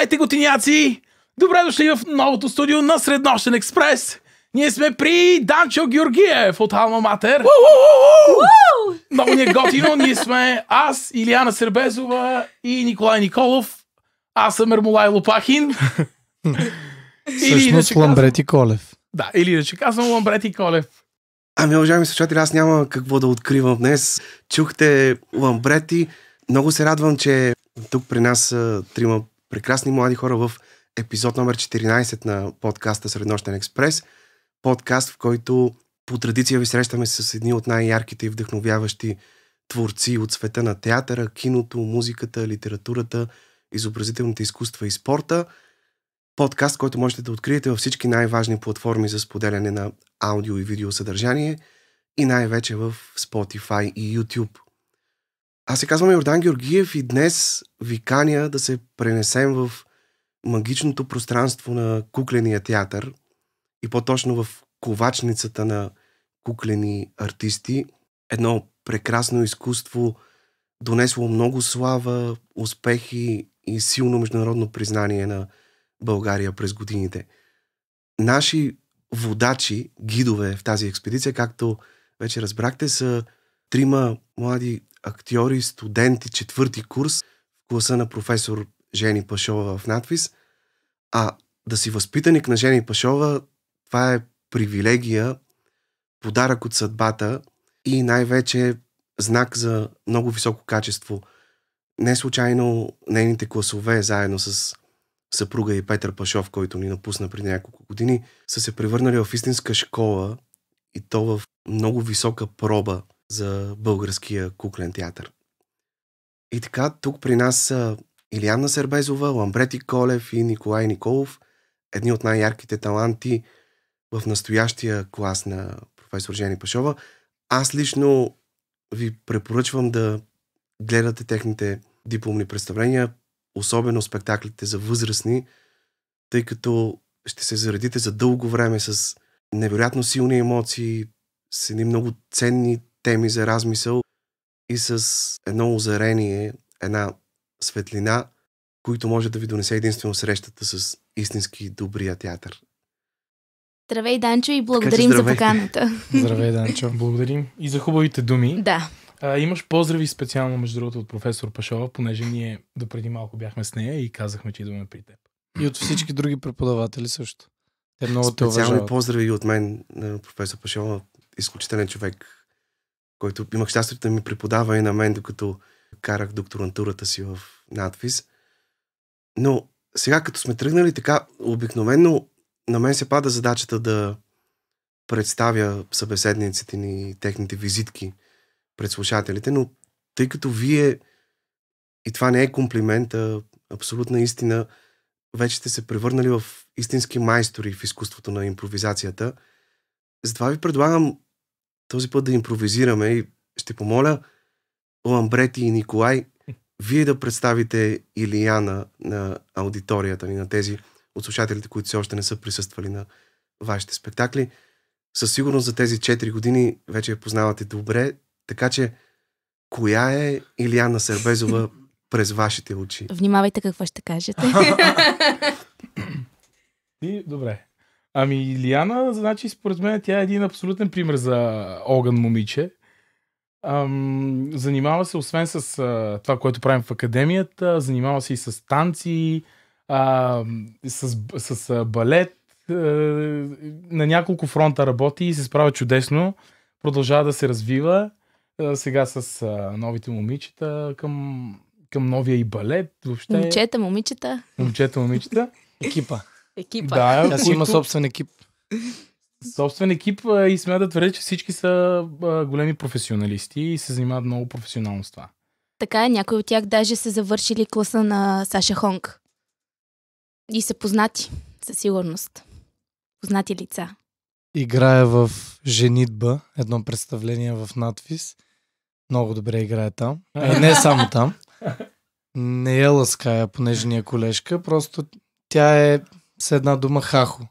Здравейте, готиняци! Добре дошли в новото студио на Среднощен експрес. Ние сме при Данчо Георгиев от Алма Матер. Много ни е готино. Ние сме аз, Илиана Сербезова и Николай Николов. Аз съм Ермолай Лопахин. Всъщност Ламбрети Колев. Да, или иначе казвам Ламбрети Колев. Ами, уважаеми слушатели, аз няма какво да откривам днес. Чухте Ламбрети. Много се радвам, че тук при нас трима прекрасни млади хора в епизод номер 14 на подкаста Среднощен експрес. Подкаст, в който по традиция ви срещаме с едни от най-ярките и вдъхновяващи творци от света на театъра, киното, музиката, литературата, изобразителните изкуства и спорта. Подкаст, който можете да откриете във всички най-важни платформи за споделяне на аудио и видео съдържание и най-вече в Spotify и YouTube. Аз се казвам Йордан Георгиев и днес ви каня да се пренесем в магичното пространство на кукления театър и по-точно в ковачницата на куклени артисти. Едно прекрасно изкуство, донесло много слава, успехи и силно международно признание на България през годините. Наши водачи, гидове в тази експедиция, както вече разбрахте, са трима млади актьори, студенти, четвърти курс, в класа на професор Жени Пашова в надпис. А да си възпитаник на Жени Пашова, това е привилегия, подарък от съдбата и най-вече знак за много високо качество. Не случайно нейните класове, заедно с съпруга и Петър Пашов, който ни напусна при няколко години, са се превърнали в истинска школа и то в много висока проба за българския куклен театър. И така, тук при нас са Илианна Сербезова, Ламбрети Колев и Николай Николов, едни от най-ярките таланти в настоящия клас на професор Жени Пашова. Аз лично ви препоръчвам да гледате техните дипломни представления, особено спектаклите за възрастни, тъй като ще се заредите за дълго време с невероятно силни емоции, с едни много ценни теми за размисъл и с едно озарение, една светлина, които може да ви донесе единствено срещата с истински добрия театър. Здравей, Данчо, и благодарим за поканата. Здравей, Данчо. Благодарим и за хубавите думи. Да. А, имаш поздрави специално, между другото, от професор Пашова, понеже ние допреди малко бяхме с нея и казахме, че идваме при теб. И от всички други преподаватели също. Те много Специални те уважават. поздрави от мен, професор Пашова. Изключителен човек който имах щастието да ми преподава и на мен, докато карах докторантурата си в надфис. Но сега, като сме тръгнали така, обикновено на мен се пада задачата да представя събеседниците ни, техните визитки пред слушателите, но тъй като вие, и това не е комплимент, а абсолютна истина, вече сте се превърнали в истински майстори в изкуството на импровизацията, затова ви предлагам този път да импровизираме и ще помоля Ламбрети и Николай вие да представите Илияна на аудиторията ни, на тези от слушателите, които все още не са присъствали на вашите спектакли. Със сигурност за тези 4 години вече я познавате добре, така че коя е Илияна Сербезова през вашите очи? Внимавайте какво ще кажете. И, добре. Ами Илиана, значи според мен тя е един абсолютен пример за огън момиче. Ам, занимава се освен с а, това, което правим в академията, занимава се и с танци, а, с, с, с балет, а, на няколко фронта работи и се справя чудесно, продължава да се развива а, сега с а, новите момичета към, към новия и балет. Въобще... Момчета, момичета. Момчета, момичета. Екипа екипа. Да, Тя си има собствен екип. Собствен екип и смея да твърде, че всички са големи професионалисти и се занимават много професионално с това. Така е, някои от тях даже са завършили класа на Саша Хонг. И са познати, със сигурност. Познати лица. Играе в Женитба, едно представление в надвис. Много добре играе там. И е, не е само там. Не е лаская, понеже ни е колежка, просто тя е с една дума хахо.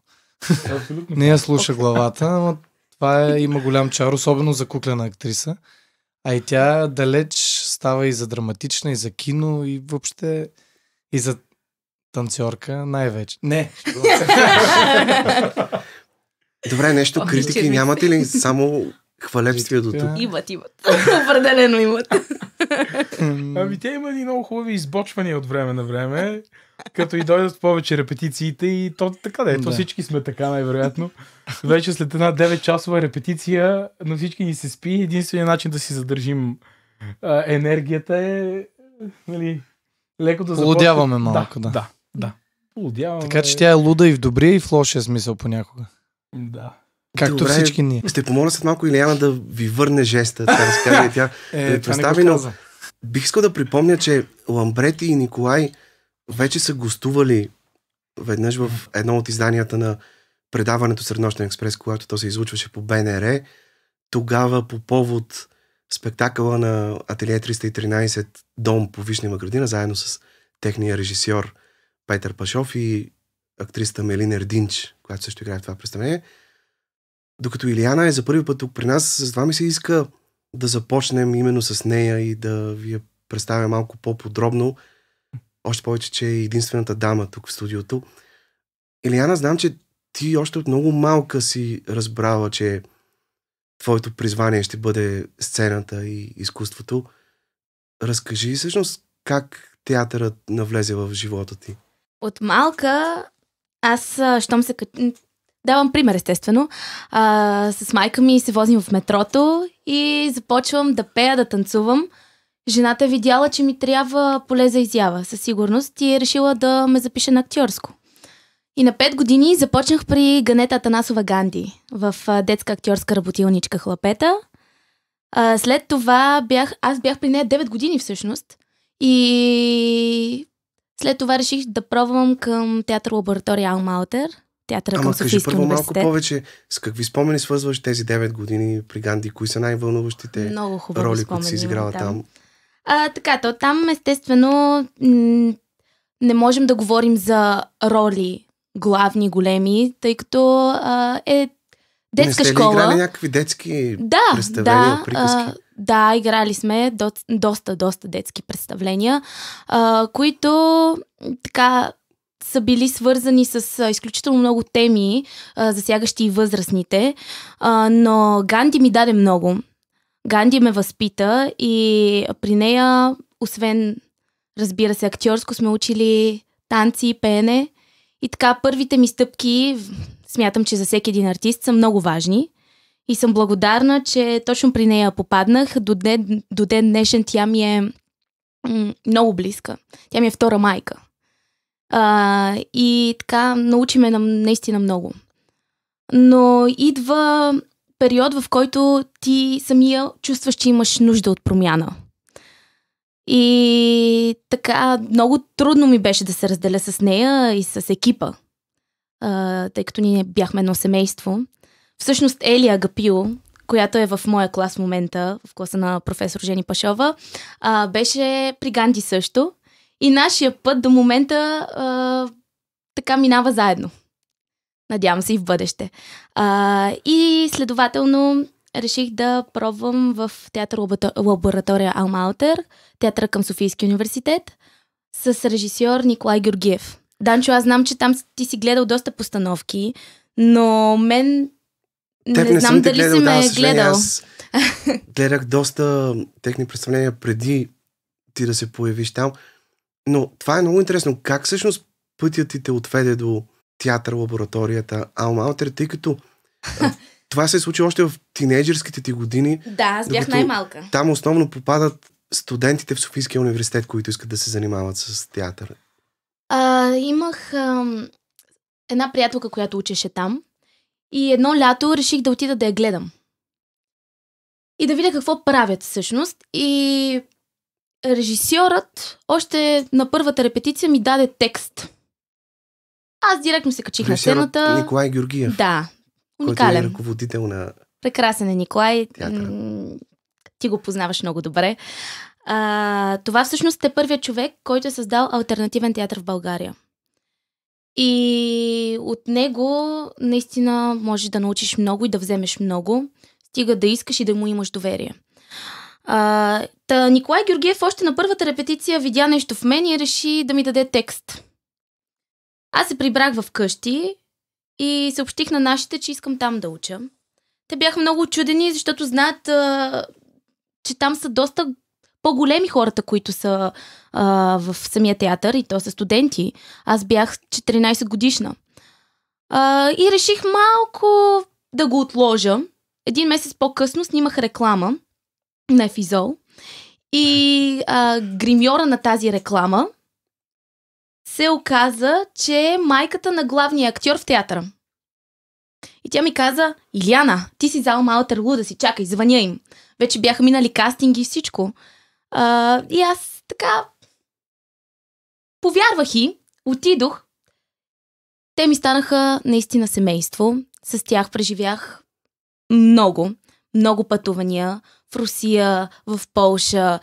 Абсолютно. не я слуша главата, но това е, има голям чар, особено за куклена актриса. А и тя далеч става и за драматична, и за кино, и въобще и за танцорка най-вече. Не! Добре, нещо критики нямате ли? Само хвалебствия до тук. Имат, имат. Определено имат. Ами те има и много хубави избочвания от време на време като и дойдат повече репетициите и то така да е. То всички сме така най-вероятно. Вече след една 9 часова репетиция на всички ни се спи. Единственият начин да си задържим а, енергията е нали, леко да Полудяваме започне. малко, да. Да, да. Полудяваме... Така че тя е луда и в добрия и в лошия смисъл понякога. Да. Както Добре, всички ние. Ще помоля след малко Илияна да ви върне жеста. Тя разкаже тя. е, да представи, но бих искал да припомня, че Ламбрети и Николай вече са гостували веднъж в едно от изданията на предаването Среднощен експрес, когато то се излучваше по БНР. Тогава по повод спектакъла на Ателие 313 Дом по Вишнима градина, заедно с техния режисьор Петър Пашов и актрисата Мелин Ердинч, която също играе в това представление. Докато Илияна е за първи път тук при нас, това ми се иска да започнем именно с нея и да ви я представя малко по-подробно още повече, че е единствената дама тук в студиото. Илияна, знам, че ти още от много малка си разбрала, че твоето призвание ще бъде сцената и изкуството. Разкажи всъщност как театърът навлезе в живота ти. От малка аз, щом се... Давам пример, естествено. А, с майка ми се возим в метрото и започвам да пея, да танцувам. Жената е видяла, че ми трябва поле за изява, със сигурност, и е решила да ме запише на актьорско. И на 5 години започнах при Ганета Атанасова Ганди в детска актьорска работилничка Хлапета. А, след това бях, аз бях при нея 9 години всъщност. И след това реших да пробвам към театър лаборатория Алмаутер. Театъра Ама към кажи първо малко повече, с какви спомени свързваш тези 9 години при Ганди? Кои са най-вълнуващите Много роли, които си изиграла да. там? А, така, то там естествено не можем да говорим за роли главни, големи, тъй като а, е детска не сте школа. Не играли някакви детски да, представления, да, приказки? А, да, играли сме до, доста, доста детски представления, а, които така са били свързани с а, изключително много теми, а, засягащи и възрастните, а, но Ганди ми даде много. Ганди ме възпита и при нея, освен, разбира се, актьорско, сме учили танци и пеене. И така, първите ми стъпки, смятам, че за всеки един артист са много важни. И съм благодарна, че точно при нея попаднах. До ден, до ден днешен тя ми е много близка. Тя ми е втора майка. А, и така, научи ме на, наистина много. Но идва период, в който ти самия чувстваш, че имаш нужда от промяна. И така, много трудно ми беше да се разделя с нея и с екипа, а, тъй като ние бяхме едно семейство. Всъщност Елия Гапил, която е в моя клас в момента, в класа на професор Жени Пашова, а, беше при Ганди също. И нашия път до момента а, така минава заедно. Надявам се и в бъдеще. А, и следователно реших да пробвам в театър лаборатория Алмаутер, театъра към Софийския университет, с режисьор Николай Георгиев. Данчо, аз знам, че там ти си гледал доста постановки, но мен Теб не, не знам дали гледал, си ме да, гледал. Аз гледах доста техни представления преди ти да се появиш там. Но това е много интересно. Как всъщност пътят ти те отведе до театър, лабораторията, Алмаутер, тъй като това се е случи още в тинейджерските ти години. Да, аз бях най-малка. Там основно попадат студентите в Софийския университет, които искат да се занимават с театър. А, имах а, една приятелка, която учеше там. И едно лято реших да отида да я гледам. И да видя какво правят всъщност. И режисьорът още на първата репетиция ми даде текст. Аз директно се качих Режисерът на сцената. Николай Георгиев. Да. Уникален. Който е ръководител на. Прекрасен е Николай. Театър. Ти го познаваш много добре. А, това всъщност е първият човек, който е създал альтернативен театър в България. И от него наистина можеш да научиш много и да вземеш много, стига да искаш и да му имаш доверие. А, та Николай Георгиев още на първата репетиция видя нещо в мен и реши да ми даде текст. Аз се прибрах в къщи и съобщих на нашите, че искам там да уча. Те бяха много очудени, защото знаят, а, че там са доста по-големи хората, които са а, в самия театър и то са студенти. Аз бях 14 годишна. А, и реших малко да го отложа. Един месец по-късно снимах реклама на Ефизол. И а, гримьора на тази реклама се оказа, че е майката на главния актьор в театъра. И тя ми каза, Иляна, ти си зал малата луда си, чакай, звъня им. Вече бяха минали кастинги и всичко. А, и аз така повярвах и отидох. Те ми станаха наистина семейство. С тях преживях много, много пътувания в Русия, в Полша,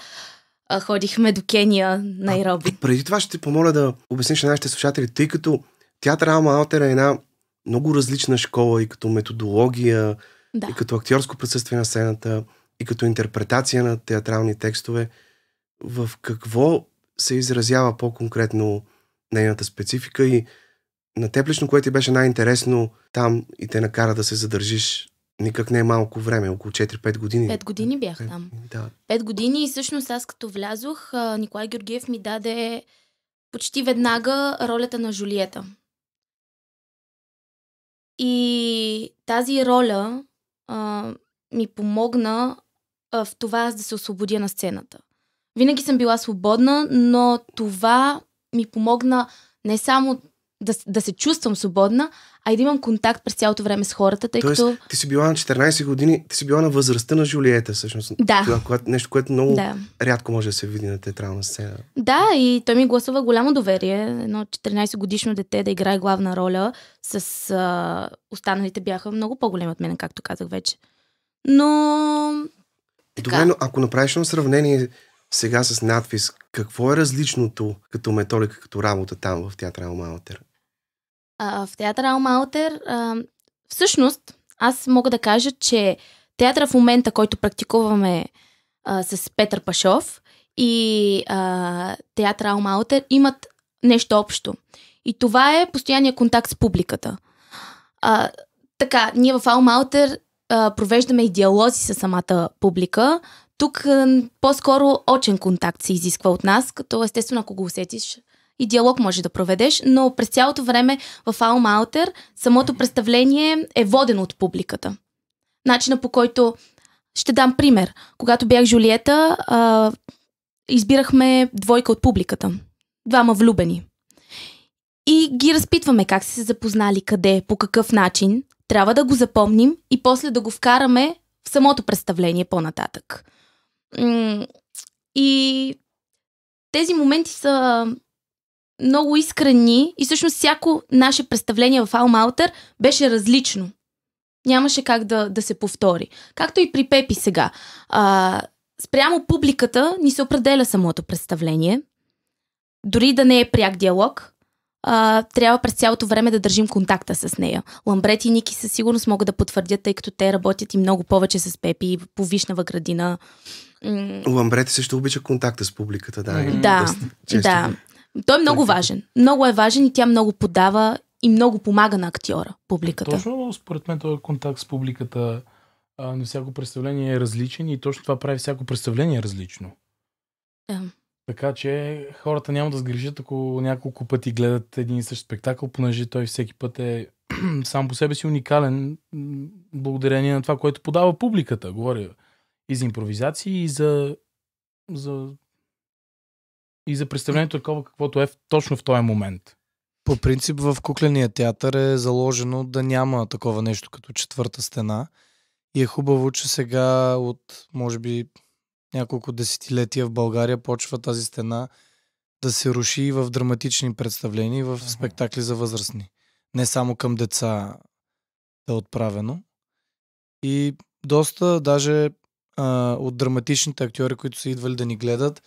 а, ходихме до Кения, на ироби. Е, преди това ще ти помоля да обясниш на нашите слушатели, тъй като театър Алма Алтер е една много различна школа и като методология, да. и като актьорско присъствие на сцената, и като интерпретация на театрални текстове. В какво се изразява по-конкретно нейната специфика и на теб лично, което ти беше най-интересно там и те накара да се задържиш никак не е малко време, около 4-5 години. 5 години бях 5, там. Да. 5 години и всъщност аз като влязох, Николай Георгиев ми даде почти веднага ролята на Жулиета. И тази роля а, ми помогна а, в това аз да се освободя на сцената. Винаги съм била свободна, но това ми помогна не само да, да се чувствам свободна, а и да имам контакт през цялото време с хората, тъй Тоест, като... Ти си била на 14 години, ти си била на възрастта на Жулиета, всъщност. Да. Това, когато, нещо, което много да. рядко може да се види на театрална сцена. Да, и той ми е гласува голямо доверие. Едно 14 годишно дете да играе главна роля с а, останалите бяха много по-големи от мен, както казах вече. Но... Така. Добре, но ако направиш едно сравнение сега с надпис какво е различното като методика, като работа там в театър Алмаутер? А, в Театър Алмаутер а, всъщност аз мога да кажа, че театъра в момента, който практикуваме а, с Петър Пашов и а, Алмаутер имат нещо общо. И това е постоянния контакт с публиката. А, така, ние в Алмаутер провеждаме и диалози с самата публика, тук по-скоро очен контакт се изисква от нас, като естествено ако го усетиш и диалог може да проведеш, но през цялото време в Алма Алтер самото представление е водено от публиката. Начина по който ще дам пример. Когато бях Жулиета, а, избирахме двойка от публиката. Двама влюбени. И ги разпитваме как са се запознали, къде, по какъв начин. Трябва да го запомним и после да го вкараме в самото представление по-нататък. И тези моменти са много искрени и всъщност всяко наше представление в Alma Аутер беше различно. Нямаше как да, да се повтори. Както и при Пепи сега. А, спрямо публиката ни се определя самото представление. Дори да не е пряк диалог, а, трябва през цялото време да държим контакта с нея. Ламбрет и Ники със сигурност могат да потвърдят, тъй като те работят и много повече с Пепи по Вишнава градина Ламбрете също обича контакта с публиката, да. Mm-hmm. Да, често. да. Той е много е важен. Много е важен и тя много подава и много помага на актьора, публиката. Точно според мен този контакт с публиката а, на всяко представление е различен и точно това прави всяко представление различно. Да. Така че хората няма да сгрешат, ако няколко пъти гледат един и същ спектакъл, понеже той всеки път е сам по себе си уникален, благодарение на това, което подава публиката. Говоря и за импровизации, и за, за, и за представлението е такова, каквото е в, точно в този момент. По принцип в кукления театър е заложено да няма такова нещо като четвърта стена. И е хубаво, че сега от, може би, няколко десетилетия в България почва тази стена да се руши в драматични представления, и в спектакли за възрастни. Не само към деца е отправено. И доста, даже а, от драматичните актьори, които са идвали да ни гледат,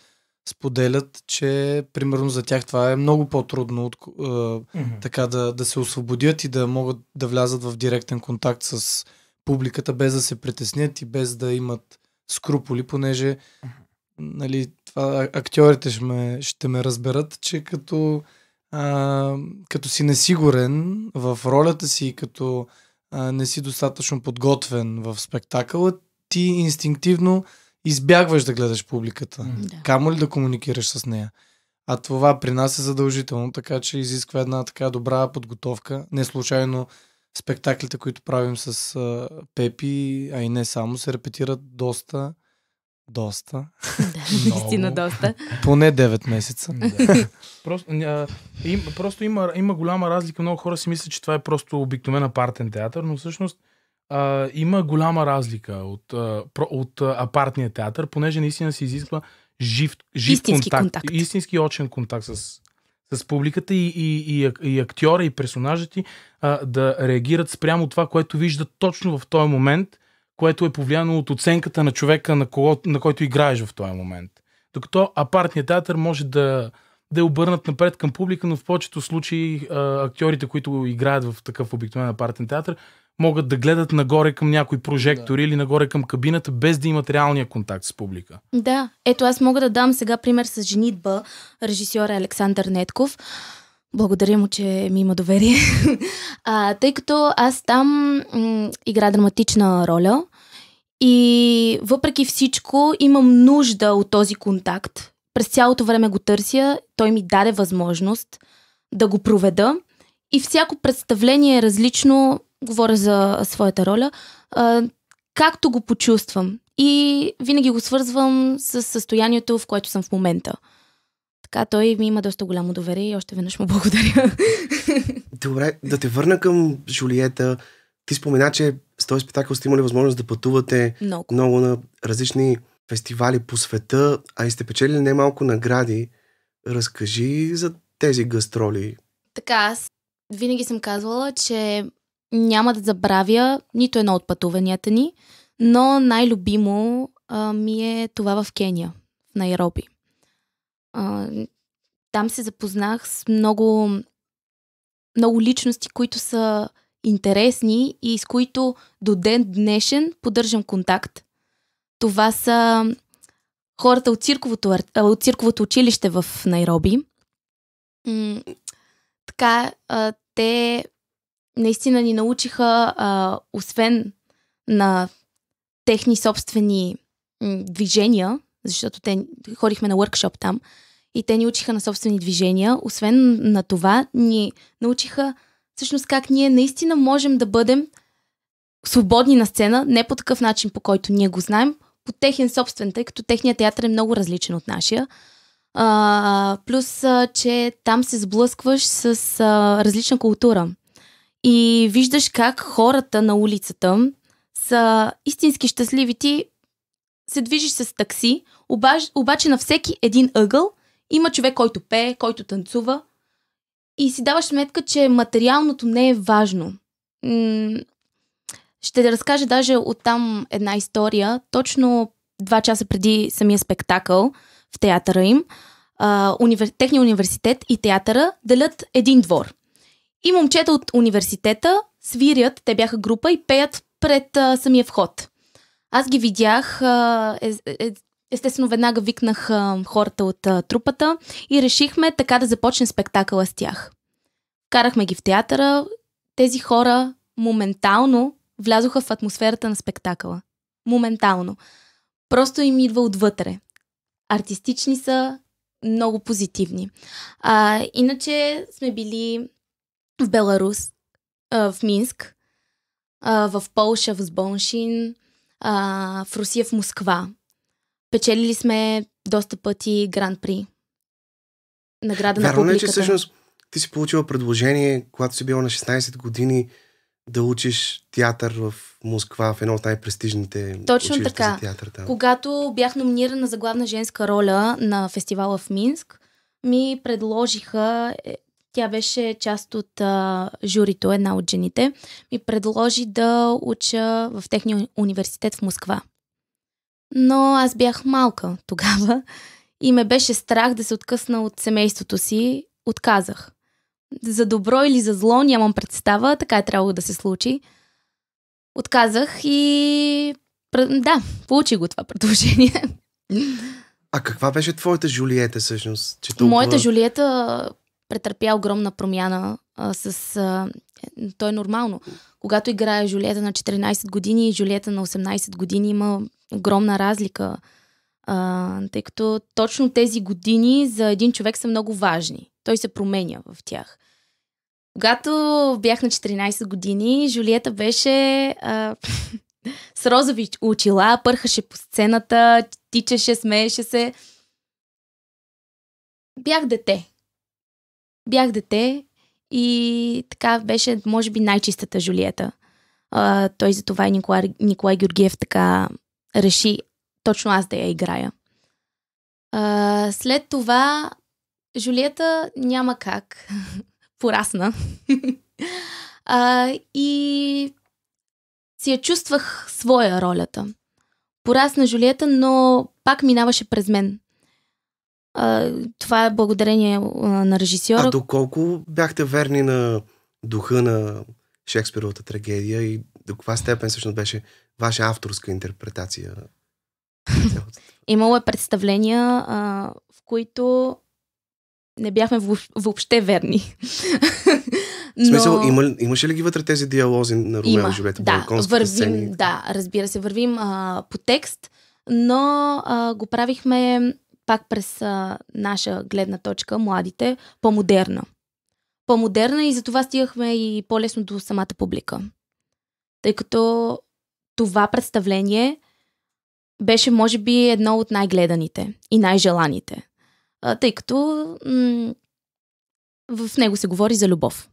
споделят, че примерно за тях това е много по-трудно от, а, mm-hmm. така да, да се освободят и да могат да влязат в директен контакт с публиката, без да се притеснят и без да имат скруполи, понеже mm-hmm. нали, това, актьорите ще ме, ще ме разберат, че като, а, като си несигурен в ролята си, като а, не си достатъчно подготвен в спектакълът ти инстинктивно избягваш да гледаш публиката. Да. Камо ли да комуникираш с нея? А това при нас е задължително, така че изисква една така добра подготовка. Не случайно спектаклите, които правим с а, Пепи, а и не само, се репетират доста. Доста. Да, наистина доста. Поне 9 месеца. Да. просто, а, им, просто има, има голяма разлика. Много хора си мислят, че това е просто обикновена партен театър, но всъщност а, има голяма разлика от, а, от а, апартния театър, понеже наистина се изисква жив, жив истински контакт, контакт, истински очен контакт с, с публиката и, и, и, и актьора и персонажите а, да реагират спрямо това, което виждат точно в този момент, което е повлияно от оценката на човека, на, кого, на който играеш в този момент. Докато апартният театър може да, да е обърнат напред към публика, но в повечето случаи а, актьорите, които играят в такъв обикновен апартен театър, могат да гледат нагоре към някои прожектори да. или нагоре към кабината, без да имат реалния контакт с публика. Да, ето аз мога да дам сега пример с женитба, режисьора е Александър Нетков. Благодаря му, че ми има доверие. а, тъй като аз там м- игра драматична роля и въпреки всичко имам нужда от този контакт. През цялото време го търся, той ми даде възможност да го проведа и всяко представление е различно говоря за своята роля, а, както го почувствам. И винаги го свързвам с състоянието, в което съм в момента. Така той ми има доста голямо доверие и още веднъж му благодаря. Добре, да те върна към Жулиета. Ти спомена, че с този спектакъл сте имали възможност да пътувате много, много на различни фестивали по света, а и сте печели немалко награди. Разкажи за тези гастроли. Така, аз винаги съм казвала, че няма да забравя нито едно от пътуванията ни, но най-любимо а, ми е това в Кения, в Найроби. А, там се запознах с много, много личности, които са интересни и с които до ден днешен поддържам контакт. Това са хората от цирковото, от цирковото училище в Найроби. М- така, а, те наистина ни научиха, а, освен на техни собствени движения, защото те ходихме на workshop там, и те ни учиха на собствени движения, освен на това, ни научиха всъщност как ние наистина можем да бъдем свободни на сцена, не по такъв начин, по който ние го знаем, по техен собствен, тъй като техният театър е много различен от нашия. А, плюс, а, че там се сблъскваш с а, различна култура. И виждаш как хората на улицата са истински щастливи. Ти се движиш с такси, обаче, обаче на всеки един ъгъл има човек, който пее, който танцува и си даваш сметка, че материалното не е важно. Ще разкажа даже от там една история. Точно два часа преди самия спектакъл в театъра им, универ... техния университет и театъра делят един двор. И момчета от университета свирят, те бяха група и пеят пред а, самия вход. Аз ги видях, а, е, е, естествено веднага викнах а, хората от а, трупата и решихме така да започне спектакъла с тях. Карахме ги в театъра, тези хора моментално влязоха в атмосферата на спектакъла. Моментално. Просто им идва отвътре. Артистични са, много позитивни. А, иначе сме били в Беларус, в Минск, в Полша, в а, в Русия, в Москва. Печелили сме доста пъти гран-при. Награда Вярно на публиката. Е, че всъщност ти си получила предложение, когато си била на 16 години, да учиш театър в Москва, в едно от най-престижните Точно така. за театър. Там. Когато бях номинирана за главна женска роля на фестивала в Минск, ми предложиха е, тя беше част от а, журито, една от жените, ми предложи да уча в техния университет в Москва. Но аз бях малка тогава и ме беше страх да се откъсна от семейството си. Отказах. За добро или за зло нямам представа, така е трябвало да се случи. Отказах и да, получи го това предложение. А каква беше твоята Жулиета всъщност? Че толкова... Моята Жулиета претърпя огромна промяна а, с... А, то е нормално. Когато играе Жулиета на 14 години и Жулиета на 18 години има огромна разлика, а, тъй като точно тези години за един човек са много важни. Той се променя в тях. Когато бях на 14 години, Жулиета беше а, с розови очила, пърхаше по сцената, тичаше, смееше се. Бях дете бях дете и така беше, може би, най-чистата Жулиета. А, той за това и Николай, Николай Георгиев така реши точно аз да я играя. А, след това Жулиета няма как. Порасна. а, и си я чувствах своя ролята. Порасна Жулиета, но пак минаваше през мен. А, това е благодарение а, на режисьора. А доколко бяхте верни на духа на Шекспировата трагедия и до каква степен всъщност беше ваша авторска интерпретация? Имало е представления, а, в които не бяхме въобще верни. В смисъл, има, имаше ли ги вътре тези диалози на Румео и Джульета? Да, вървим, сцени? да, разбира се, вървим а, по текст, но а, го правихме пак през а, наша гледна точка, младите, по-модерна. По-модерна и затова стигахме и по-лесно до самата публика. Тъй като това представление беше, може би, едно от най-гледаните и най-желаните. А, тъй като м- в него се говори за любов.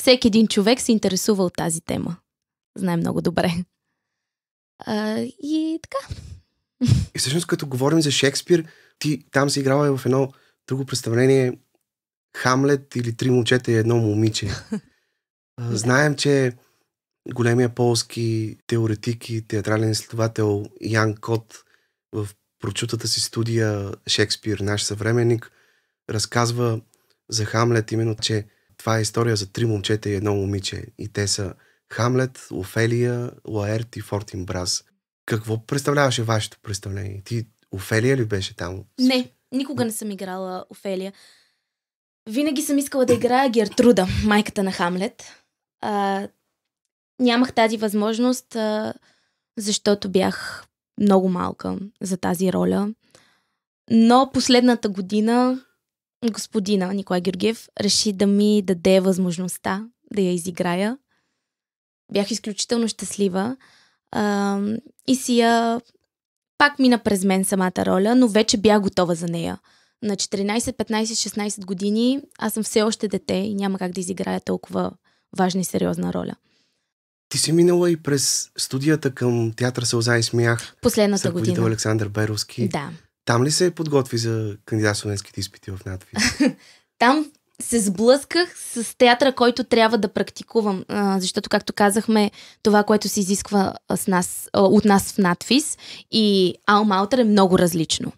Всеки един човек се интересува от тази тема. Знае много добре. А, и така. И всъщност, като говорим за Шекспир, ти там си играла и в едно друго представление Хамлет или Три момчета и едно момиче. Знаем, че големия полски теоретик и театрален изследовател Ян Кот в прочутата си студия Шекспир, наш съвременник, разказва за Хамлет именно, че това е история за три момчета и едно момиче. И те са Хамлет, Офелия, Лаерт и Фортин Браз. Какво представляваше вашето представление? Ти Офелия ли беше там? Не, никога не съм играла Офелия. Винаги съм искала да играя Гертруда, майката на Хамлет. А, нямах тази възможност, а, защото бях много малка за тази роля. Но последната година господина Николай Георгиев реши да ми даде възможността да я изиграя. Бях изключително щастлива а, и си я пак мина през мен самата роля, но вече бях готова за нея. На 14, 15, 16 години аз съм все още дете и няма как да изиграя толкова важна и сериозна роля. Ти си минала и през студията към Театър Сълза и смях. Последната година. Александър Беровски. Да. Там ли се подготви за кандидат изпити в НАТВИ? Там се сблъсках с театъра, който трябва да практикувам, а, защото, както казахме, това, което се изисква с нас, а, от нас в надфис и Алма Аутър е много различно.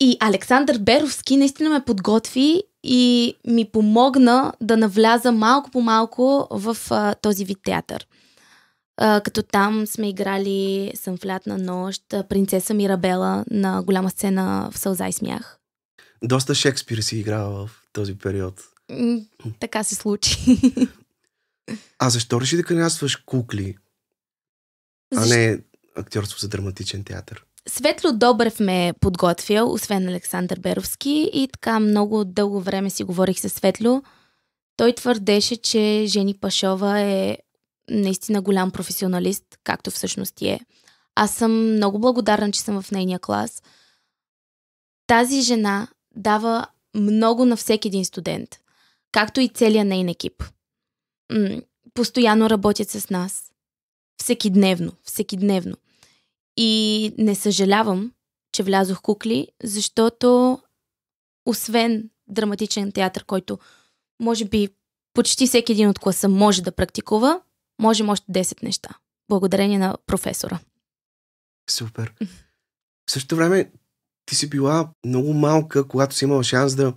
И Александър Беровски наистина ме подготви и ми помогна да навляза малко по малко в а, този вид театър. А, като там сме играли Сънфлят на нощ, Принцеса Мирабела на голяма сцена в Сълза и смях. Доста Шекспир си играва в този период. Така се случи. А защо реши да кандидатстваш кукли, защо? а не актьорство за драматичен театър? Светло Добрев ме е подготвил, освен Александър Беровски и така много дълго време си говорих с Светло. Той твърдеше, че Жени Пашова е наистина голям професионалист, както всъщност е. Аз съм много благодарна, че съм в нейния клас. Тази жена дава много на всеки един студент, както и целият нейн екип. М- постоянно работят с нас. Всеки дневно, всеки дневно. И не съжалявам, че влязох кукли, защото освен драматичен театър, който може би почти всеки един от класа може да практикува, можем още 10 неща. Благодарение на професора. Супер. В същото време ти си била много малка, когато си имала шанс да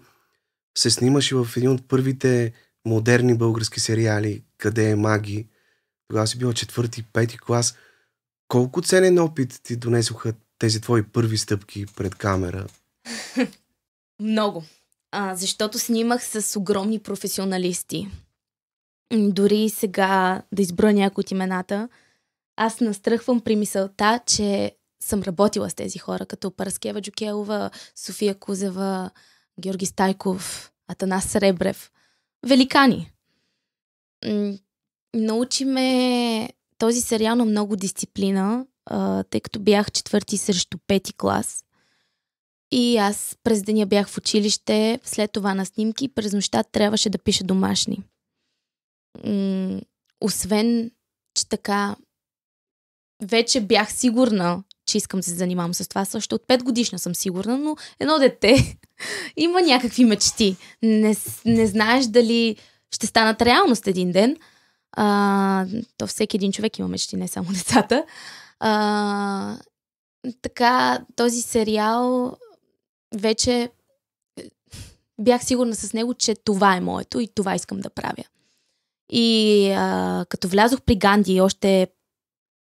се снимаш в един от първите модерни български сериали, къде е маги. Тогава си била четвърти, пети клас. Колко ценен опит ти донесоха тези твои първи стъпки пред камера? Много. А, защото снимах с огромни професионалисти. Дори сега да изброя някои от имената, аз настръхвам при мисълта, че съм работила с тези хора, като Параскева Джукелова, София Кузева, Георги Стайков, Атанас Сребрев. Великани. ме този сериал на много дисциплина, тъй като бях четвърти срещу пети клас. И аз през деня бях в училище, след това на снимки, през нощта трябваше да пиша домашни. освен, че така вече бях сигурна, че искам да се занимавам с това. Също от 5 годишна съм сигурна, но едно дете има някакви мечти. Не, не знаеш дали ще станат реалност един ден. А, то всеки един човек има мечти, не само децата. А, така, този сериал вече е, бях сигурна с него, че това е моето и това искам да правя. И а, като влязох при Ганди още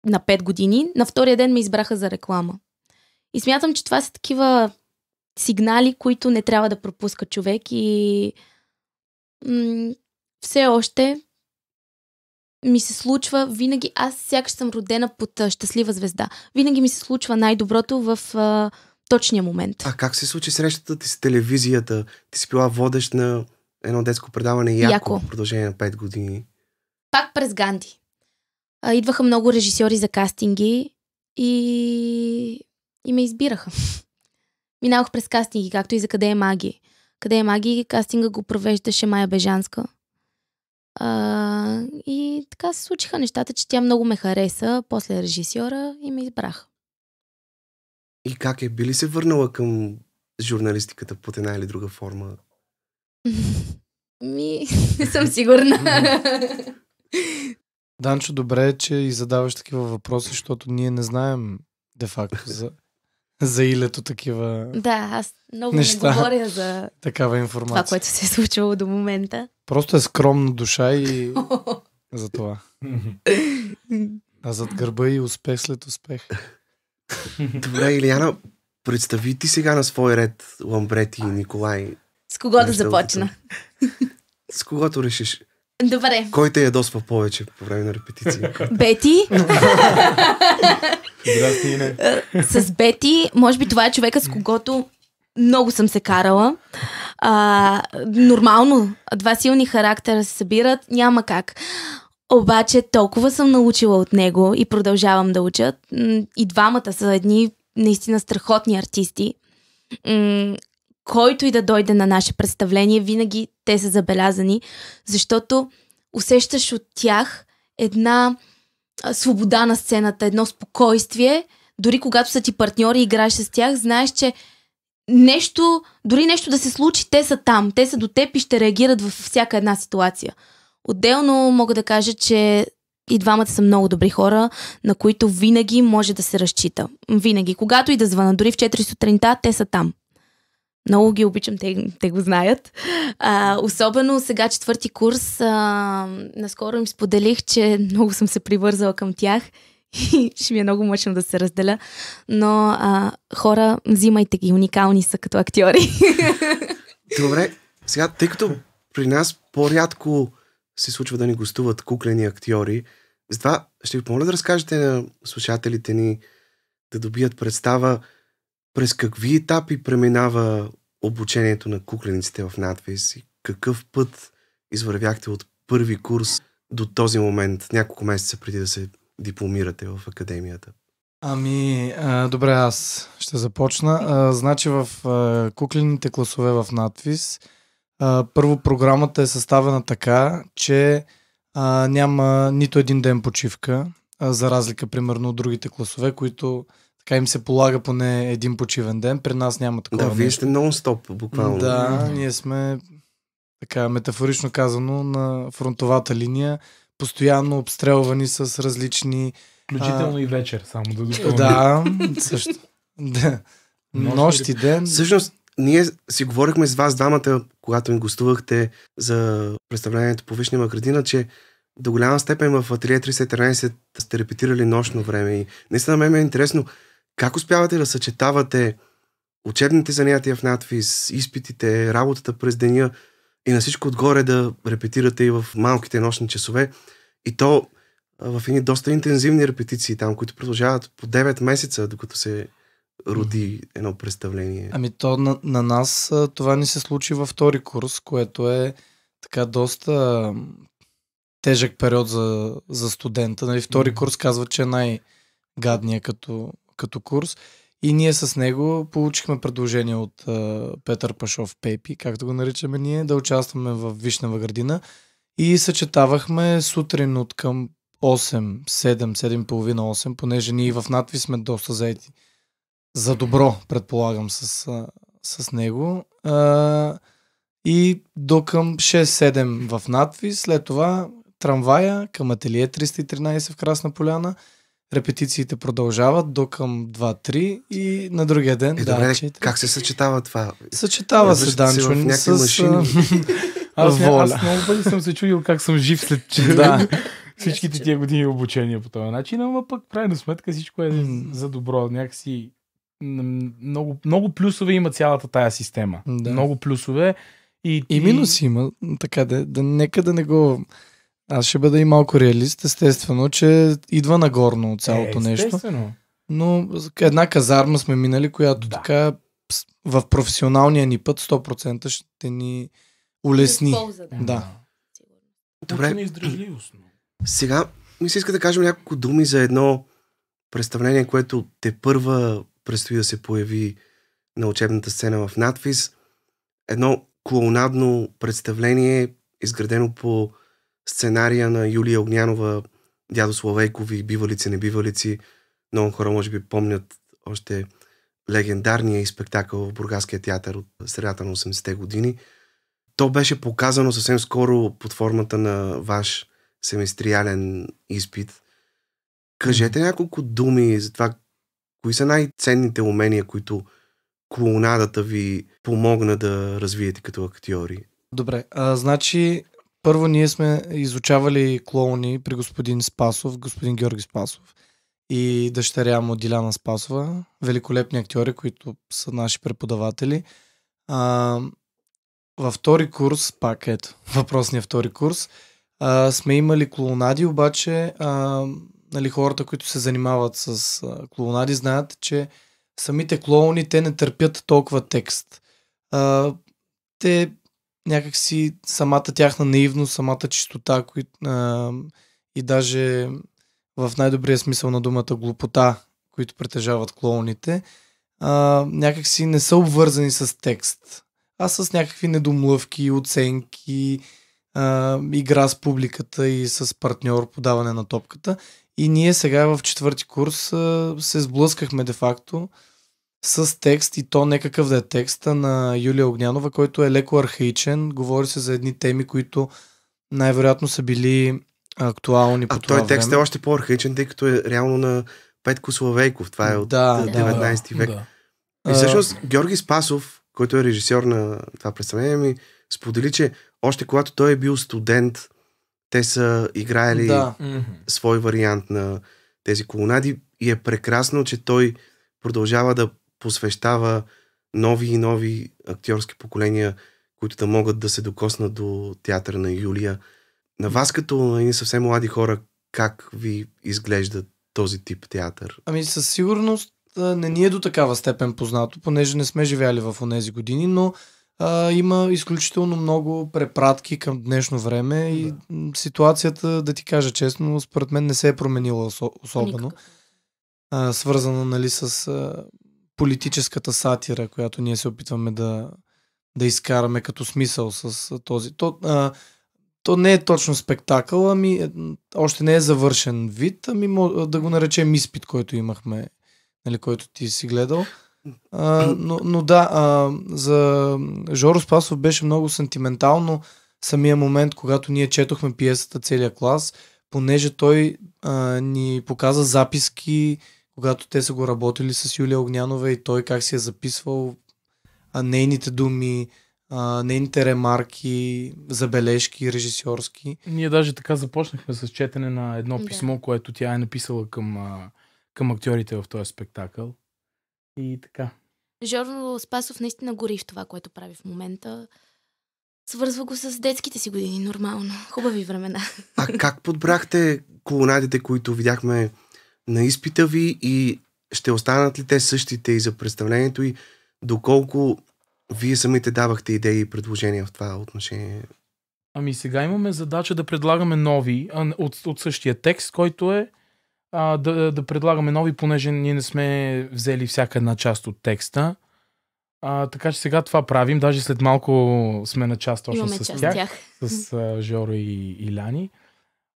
на 5 години, на втория ден ме избраха за реклама. И смятам, че това са такива сигнали, които не трябва да пропуска човек и м- все още ми се случва винаги, аз сякаш съм родена под а, щастлива звезда. Винаги ми се случва най-доброто в а, точния момент. А как се случи срещата ти с телевизията? Ти си била водещ на едно детско предаване Яко, Яко. в продължение на 5 години. Пак през Ганди а, идваха много режисьори за кастинги и, и ме избираха. Минавах през кастинги, както и за Къде е маги. Къде е маги, кастинга го провеждаше Майя Бежанска. А, и така се случиха нещата, че тя много ме хареса, после режисьора и ме избрах. И как е? били се върнала към журналистиката под една или друга форма? Ми, не съм сигурна. Данчо, добре е, че и задаваш такива въпроси, защото ние не знаем де-факто за, за илето такива Да, аз много неща, не говоря за такава информация. това, което се е случило до момента. Просто е скромна душа и за това. А зад гърба и успех след успех. Добре, Илияна, представи ти сега на свой ред Ламбрети и Николай. С кого да започна? С когото решиш. Добре. Кой те е ядосва повече по време на репетиции? Бети. Здрасти, Ине. С Бети, може би това е човека с когото много съм се карала. А, нормално, два силни характера се събират, няма как. Обаче толкова съм научила от него и продължавам да уча. И двамата са едни наистина страхотни артисти който и да дойде на наше представление, винаги те са забелязани, защото усещаш от тях една свобода на сцената, едно спокойствие, дори когато са ти партньори и играеш с тях, знаеш, че нещо, дори нещо да се случи, те са там, те са до теб и ще реагират във всяка една ситуация. Отделно мога да кажа, че и двамата са много добри хора, на които винаги може да се разчита. Винаги. Когато и да звъна, дори в 4 сутринта, те са там. Много ги обичам, те, те го знаят. А, особено сега четвърти курс, а, наскоро им споделих, че много съм се привързала към тях и ще ми е много мъчно да се разделя, но а, хора, взимайте ги, уникални са като актьори. Добре, сега, тъй като при нас по-рядко се случва да ни гостуват куклени актьори, затова ще ви помоля да разкажете на слушателите ни да добият представа през какви етапи преминава обучението на куклениците в надвис и какъв път извървяхте от първи курс до този момент, няколко месеца преди да се дипломирате в академията? Ами, добре, аз ще започна. значи в куклените класове в надвис, първо програмата е съставена така, че няма нито един ден почивка, за разлика примерно от другите класове, които така им се полага поне един почивен ден. При нас няма такова. Да, вие сте нон-стоп, буквално. Да, ние сме, така метафорично казано, на фронтовата линия, постоянно обстрелвани с различни. Включително а... и вечер, само да допълня. Да, също. Да. и ден. Всъщност, ние си говорихме с вас двамата, когато ми гостувахте за представлението по вишния градина, че до голяма степен в Ателие 313 сте репетирали нощно време и наистина мен е интересно как успявате да съчетавате учебните занятия в надфиз, изпитите, работата през деня и на всичко отгоре да репетирате и в малките нощни часове и то в едни доста интензивни репетиции там, които продължават по 9 месеца, докато се роди едно представление. Ами то на, на нас това ни се случи във втори курс, което е така доста тежък период за, за студента. Нали, втори курс казва, че е най-гадния като като курс. И ние с него получихме предложение от а, Петър Пашов Пепи, както го наричаме ние, да участваме в Вишнева градина. И съчетавахме сутрин от към 8, 7, 7, 8, понеже ние в Натви сме доста заети. За добро, предполагам, с, с него. А, и до към 6-7 в Натви, след това трамвая към ателие 313 в Красна Поляна – репетициите продължават до към 2-3 и на другия ден. Е, да, добре, как се съчетава това? Съчетава Разбъщ се Данчо с... Машини. аз, воля. аз много пъти съм се чудил как съм жив след че... да. всичките тия години обучение по този начин, ама пък крайна сметка всичко е mm. за добро. Някакси много, много плюсове има цялата тая система. Да. Много плюсове. И, и минус има, така да, да нека да не го аз ще бъда и малко реалист, естествено, че идва нагорно от цялото е, нещо. Но една казарма сме минали, която да. така в професионалния ни път 100% ще ни улесни. Използва, да. да. Добре. Е Сега ми се иска да кажем няколко думи за едно представление, което те първа предстои да се появи на учебната сцена в Натвис. Едно клоунадно представление, изградено по сценария на Юлия Огнянова, Дядо Славейкови, Бивалици, небивалици. Много хора може би помнят още легендарния и спектакъл в Бургаския театър от средата на 80-те години. То беше показано съвсем скоро под формата на ваш семестриален изпит. Кажете няколко думи за това, кои са най-ценните умения, които клоунадата ви помогна да развиете като актьори? Добре, а, значи първо ние сме изучавали клоуни при господин Спасов, господин Георги Спасов и дъщеря му Диляна Спасова, великолепни актьори, които са наши преподаватели. А, във втори курс, пак ето, въпросния втори курс, а, сме имали клоунади, обаче а, нали, хората, които се занимават с а, клоунади, знаят, че самите клоуни, те не търпят толкова текст. А, те някакси самата тяхна наивност, самата чистота кои, а, и даже в най-добрия смисъл на думата глупота, които притежават клоуните, а, някакси не са обвързани с текст, а с някакви недомлъвки, оценки, а, игра с публиката и с партньор подаване на топката. И ние сега в четвърти курс а, се сблъскахме де-факто с текст и то не какъв да е текста на Юлия Огнянова, който е леко архаичен. Говори се за едни теми, които най-вероятно са били актуални по а това той текст време. е още по-архаичен, тъй като е реално на Петко Славейков. Това е от да, 19 да, век. Да. И всъщност Георги Спасов, който е режисьор на това представление, ми сподели, че още когато той е бил студент, те са играели да. свой вариант на тези колонади и е прекрасно, че той продължава да посвещава нови и нови актьорски поколения, които да могат да се докоснат до театъра на Юлия. На вас като едни съвсем млади хора, как ви изглежда този тип театър? Ами със сигурност не ни е до такава степен познато, понеже не сме живяли в онези години, но а, има изключително много препратки към днешно време да. и ситуацията, да ти кажа честно, според мен не се е променила особено. А, свързана нали, с политическата сатира, която ние се опитваме да, да изкараме като смисъл с този. То, а, то не е точно спектакъл, ами е, още не е завършен вид, ами да го наречем изпит, който имахме, нали, който ти си гледал. А, но, но да, а, за Жоро Спасов беше много сентиментално. самия момент, когато ние четохме пиесата целия клас, понеже той а, ни показа записки, когато те са го работили с Юлия Огнянова и той как си е записвал а, нейните думи, а, нейните ремарки, забележки, режисьорски. Ние даже така започнахме с четене на едно да. писмо, което тя е написала към, към актьорите в този спектакъл. И така. Жорно Спасов наистина гори в това, което прави в момента. Свързва го с детските си години, нормално. Хубави времена. А как подбрахте колонадите, които видяхме на изпита ви и ще останат ли те същите и за представлението и доколко вие самите давахте идеи и предложения в това отношение? Ами сега имаме задача да предлагаме нови от, от същия текст, който е а, да, да предлагаме нови, понеже ние не сме взели всяка една част от текста. А, така че сега това правим. Даже след малко сме на част точно с, с тях. тях. С а, Жоро и, и Ляни.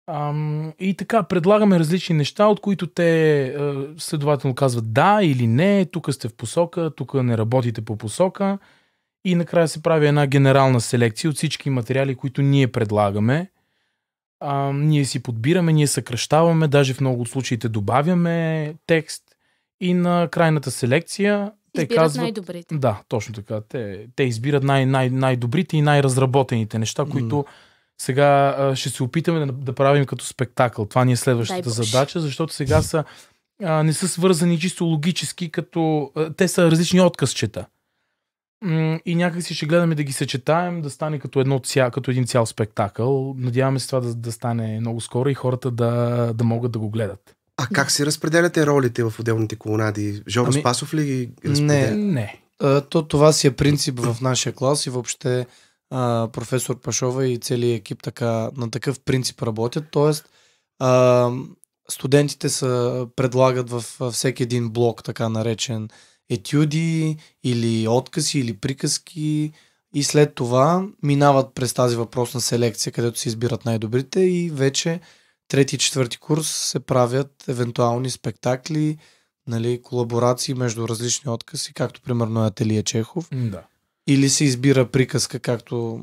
Ам, и така, предлагаме различни неща, от които те е, следователно казват да или не, тук сте в посока, тук не работите по посока. И накрая се прави една генерална селекция от всички материали, които ние предлагаме. А, ние си подбираме, ние съкръщаваме, даже в много от случаите добавяме текст. И на крайната селекция те избират казват, най-добрите. Да, точно така. Те, те избират най- най- най-добрите и най-разработените неща, mm. които сега а, ще се опитаме да, да правим като спектакъл. Това ни е следващата задача, защото сега са, а, не са свързани чисто логически, като а, те са различни откъсчета. И някакси ще гледаме да ги съчетаем, да стане като, едно ця, като един цял спектакъл. Надяваме се това да, да стане много скоро и хората да, да могат да го гледат. А как си разпределяте ролите в отделните колонади? Жоро ами, Спасов ли ги разпределя? Не, не. А, е, то, това си е принцип в нашия клас и въобще а, професор Пашова и целият екип така, на такъв принцип работят. Тоест, а, студентите са, предлагат във всеки един блок, така наречен, етюди или откази или приказки и след това минават през тази въпросна селекция, където се избират най-добрите и вече трети и четвърти курс се правят евентуални спектакли, нали, колаборации между различни откази, както примерно е Ателия Чехов. Да или се избира приказка, както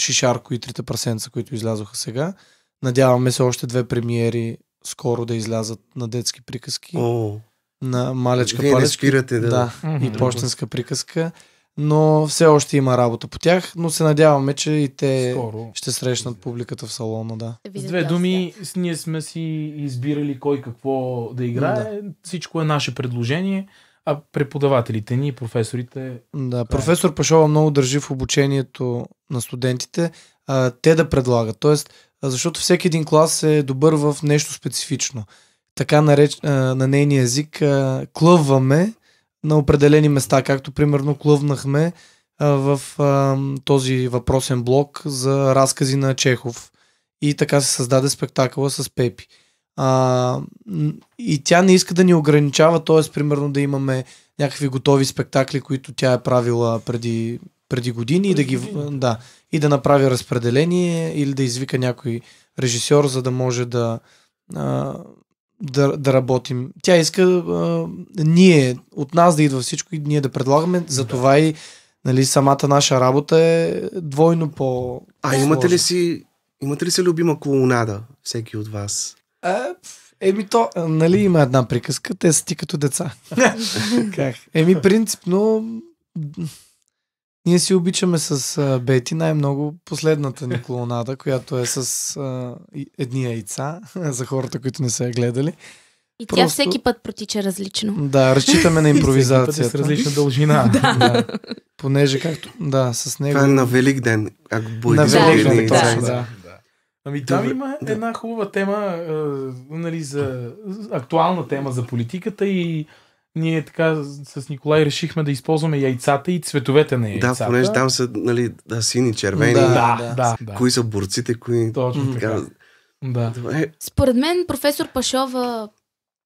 Шишарко и Трите прасенца, които излязоха сега. Надяваме се още две премиери скоро да излязат на детски приказки. О, на малечка Вие палечка. спирате, да. да и почтенска приказка. Но все още има работа по тях, но се надяваме, че и те скоро. ще срещнат публиката в салона, да. С две думи, ние сме си избирали кой какво да играе. Да. Всичко е наше предложение а преподавателите ни, професорите. Да, професор Пашова много държи в обучението на студентите а, те да предлагат. Тоест, защото всеки един клас е добър в нещо специфично. Така нареч, а, на нейния език а, клъвваме на определени места, както примерно клъвнахме а, в а, този въпросен блок за разкази на Чехов. И така се създаде спектакъла с Пепи. А, и тя не иска да ни ограничава, т.е. примерно да имаме някакви готови спектакли, които тя е правила преди, преди години преди и да, години. ги, да, и да направи разпределение или да извика някой режисьор, за да може да, а, да, да работим. Тя иска а, ние, от нас да идва всичко и ние да предлагаме, затова да. и нали, самата наша работа е двойно по А имате ли си Имате ли се любима колонада, всеки от вас? Е, еми то, нали има една приказка, те са ти като деца. как? Еми принципно, ние си обичаме с а, Бети най-много последната ни клонада, която е с а, едни яйца, за хората, които не са я гледали. И Просто... тя всеки път протича различно. Да, разчитаме на импровизацията. е с различна дължина. да. да. Понеже както, да, с него... Това е на Велик ден, ако На Велик ден, да. да. Ами там Добре, има една хубава тема, а, нали, за актуална тема за политиката и ние така с Николай решихме да използваме яйцата и цветовете на яйцата. Да, понеже там са нали, да, сини, червени. Да, да, да, да. Кои са борците, кои... Точно така. Да. Според мен професор Пашова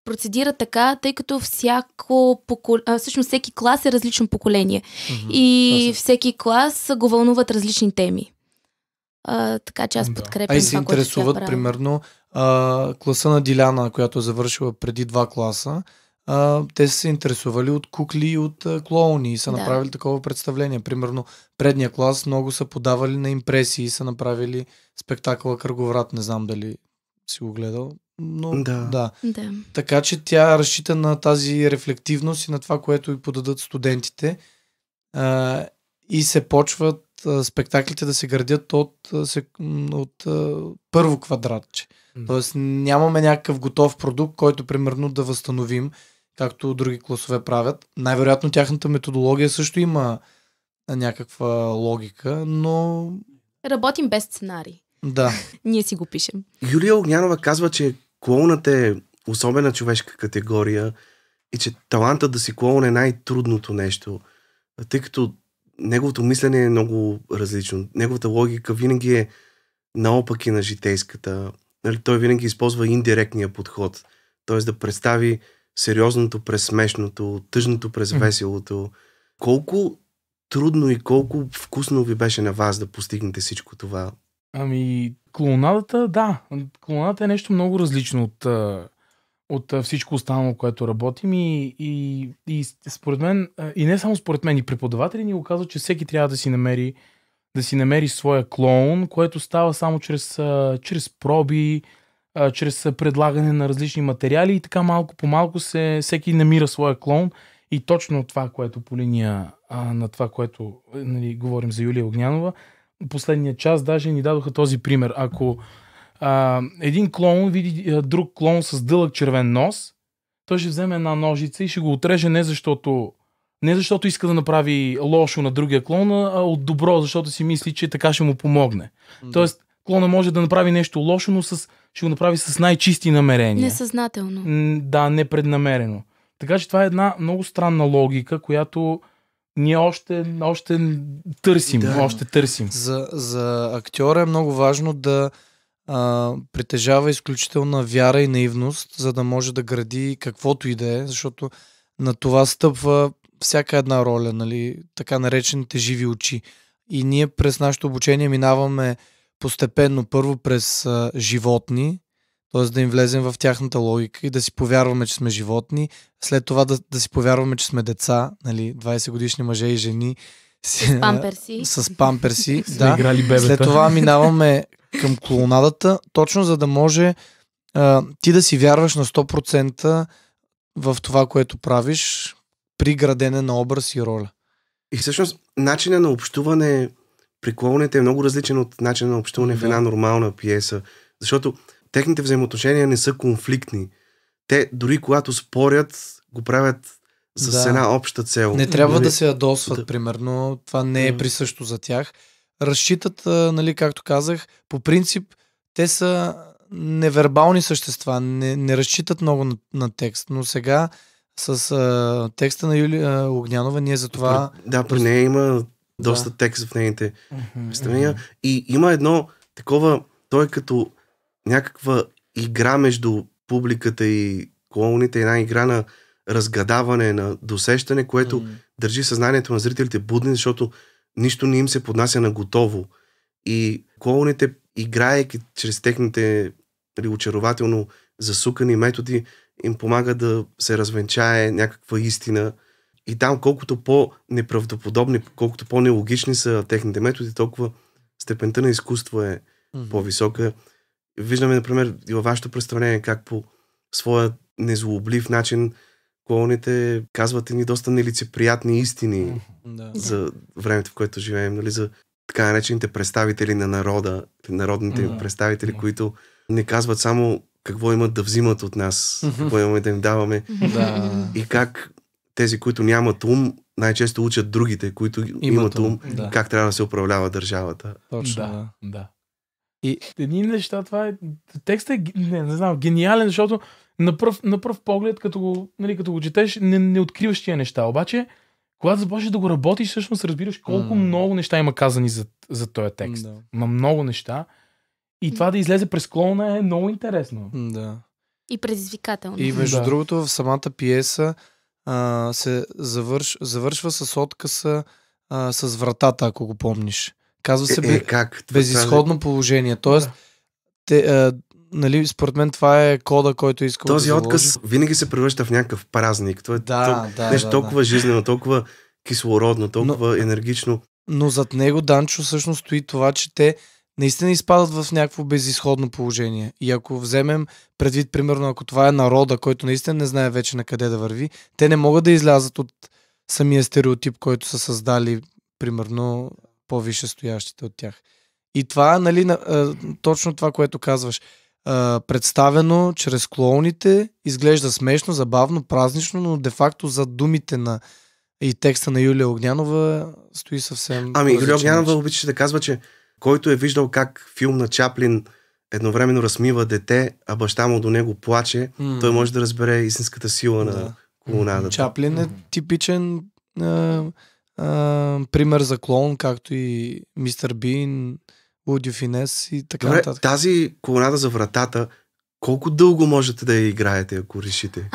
процедира така, тъй като всяко покол... а, всъщност всеки клас е различно поколение. Mm-hmm. И всеки клас го вълнуват различни теми. А, така че аз да. подкрепям. Ай се интересуват, примерно, а, класа на Диляна, която е завършила преди два класа, а, те са се интересували от кукли и от а, клоуни и са да. направили такова представление. Примерно, предния клас много са подавали на импресии и са направили спектакъла Кръговрат. Не знам дали си го гледал. Но, да. Да. да. Така че тя разчита на тази рефлективност и на това, което и подадат студентите. А, и се почват спектаклите да се градят от, от, първо квадратче. Mm. Тоест нямаме някакъв готов продукт, който примерно да възстановим, както други класове правят. Най-вероятно тяхната методология също има някаква логика, но... Работим без сценарий. Да. Ние си го пишем. Юлия Огнянова казва, че клоунът е особена човешка категория и че талантът да си клоун е най-трудното нещо, тъй като неговото мислене е много различно. Неговата логика винаги е наопаки на житейската. Нали, той винаги използва индиректния подход. Т.е. да представи сериозното през смешното, тъжното през веселото. Колко трудно и колко вкусно ви беше на вас да постигнете всичко това? Ами, клонадата, да. Клонадата е нещо много различно от от всичко останало, което работим и, и, и според мен, и не само според мен, и преподаватели ни го казват, че всеки трябва да си намери да си намери своя клоун, което става само чрез, чрез проби, чрез предлагане на различни материали и така малко по малко се, всеки намира своя клоун и точно това, което по линия а, на това, което нали, говорим за Юлия Огнянова, последния час даже ни дадоха този пример. Ако а, един клон види а, друг клон с дълъг червен нос, той ще вземе една ножица и ще го отреже не защото не защото иска да направи лошо на другия клон, а от добро, защото си мисли, че така ще му помогне. Mm-hmm. Тоест, клона може да направи нещо лошо, но с, ще го направи с най-чисти намерения. Несъзнателно. Да, непреднамерено. Така че това е една много странна логика, която ние още, още търсим. Да. Още търсим. За, за актьора е много важно да, а, притежава изключителна вяра и наивност, за да може да гради каквото и да е, защото на това стъпва всяка една роля, нали, така наречените живи очи. И ние през нашето обучение минаваме постепенно първо през а, животни, т.е. да им влезем в тяхната логика и да си повярваме, че сме животни, след това да, да си повярваме, че сме деца, нали, 20 годишни мъже и жени с памперси. С памперси, да. Играли бебета. След това минаваме към клонадата точно за да може а, ти да си вярваш на 100% в това, което правиш при градене на образ и роля. И всъщност начина на общуване при клоуните е много различен от начина на общуване да. в една нормална пиеса, защото техните взаимоотношения не са конфликтни. Те дори когато спорят, го правят с да. една обща цел. Не трябва нали? да се ядосват, да. примерно. Това не е присъщо за тях. Разчитат, нали, както казах, по принцип те са невербални същества, не, не разчитат много на, на текст, но сега с а, текста на Юлия Огнянова ние за това... Да, при нея има доста да. текст в нейните представления. И има едно такова, той като някаква игра между публиката и клоуните, една игра на разгадаване, на досещане, което mm. държи съзнанието на зрителите будни, защото нищо не им се поднася на готово. И клоуните, играеки чрез техните нали, очарователно засукани методи, им помага да се развенчае някаква истина. И там, колкото по-неправдоподобни, колкото по-нелогични са техните методи, толкова степента на изкуство е mm-hmm. по-висока. Виждаме, например, и във вашето представление как по своя незлоблив начин клоуните казват едни доста нелицеприятни истини да. за времето, в което живеем, нали, за така наречените представители на народа, народните да. представители, да. които не казват само какво имат да взимат от нас, какво имаме да им даваме да. и как тези, които нямат ум, най-често учат другите, които имат, имат ум, да. как трябва да се управлява държавата. Точно, да. да. И едни неща, това е... Текстът е, не, не знам, гениален, защото на пръв, на пръв поглед, като го, нали, като го четеш, не, не откриваш тия неща. Обаче, когато започнеш да го работиш, всъщност разбираш колко mm. много неща има казани за, за този текст. Да. Ма много неща. И това да излезе през клона е много интересно. Да. И предизвикателно. И между да. другото, в самата пиеса а, се завърш, завършва с откъса а, с вратата, ако го помниш. Казва се е, е, как? безисходно положение. Тоест, да. те, а, нали, според мен това е кода, който е искам Този да отказ винаги се превръща в някакъв празник. Това е да, толкова, да, нещо да, толкова да. жизнено, толкова кислородно, толкова но, енергично. Но зад него, Данчо, всъщност стои това, че те наистина изпадат в някакво безисходно положение. И ако вземем предвид, примерно, ако това е народа, който наистина не знае вече на къде да върви, те не могат да излязат от самия стереотип, който са създали, примерно, по-висше стоящите от тях. И това, нали, точно това, което казваш – представено чрез клоуните, изглежда смешно, забавно, празнично, но де-факто за думите на и текста на Юлия Огнянова стои съвсем. Ами, Юлия Огнянова обичаше да казва, че който е виждал как филм на Чаплин едновременно размива дете, а баща му до него плаче, mm. той може да разбере истинската сила да. на колонадата. Чаплин е типичен а, а, пример за клоун, както и мистер Бин. Лудиофинес и така Добре, нататък. Тази колонада за вратата, колко дълго можете да я играете, ако решите?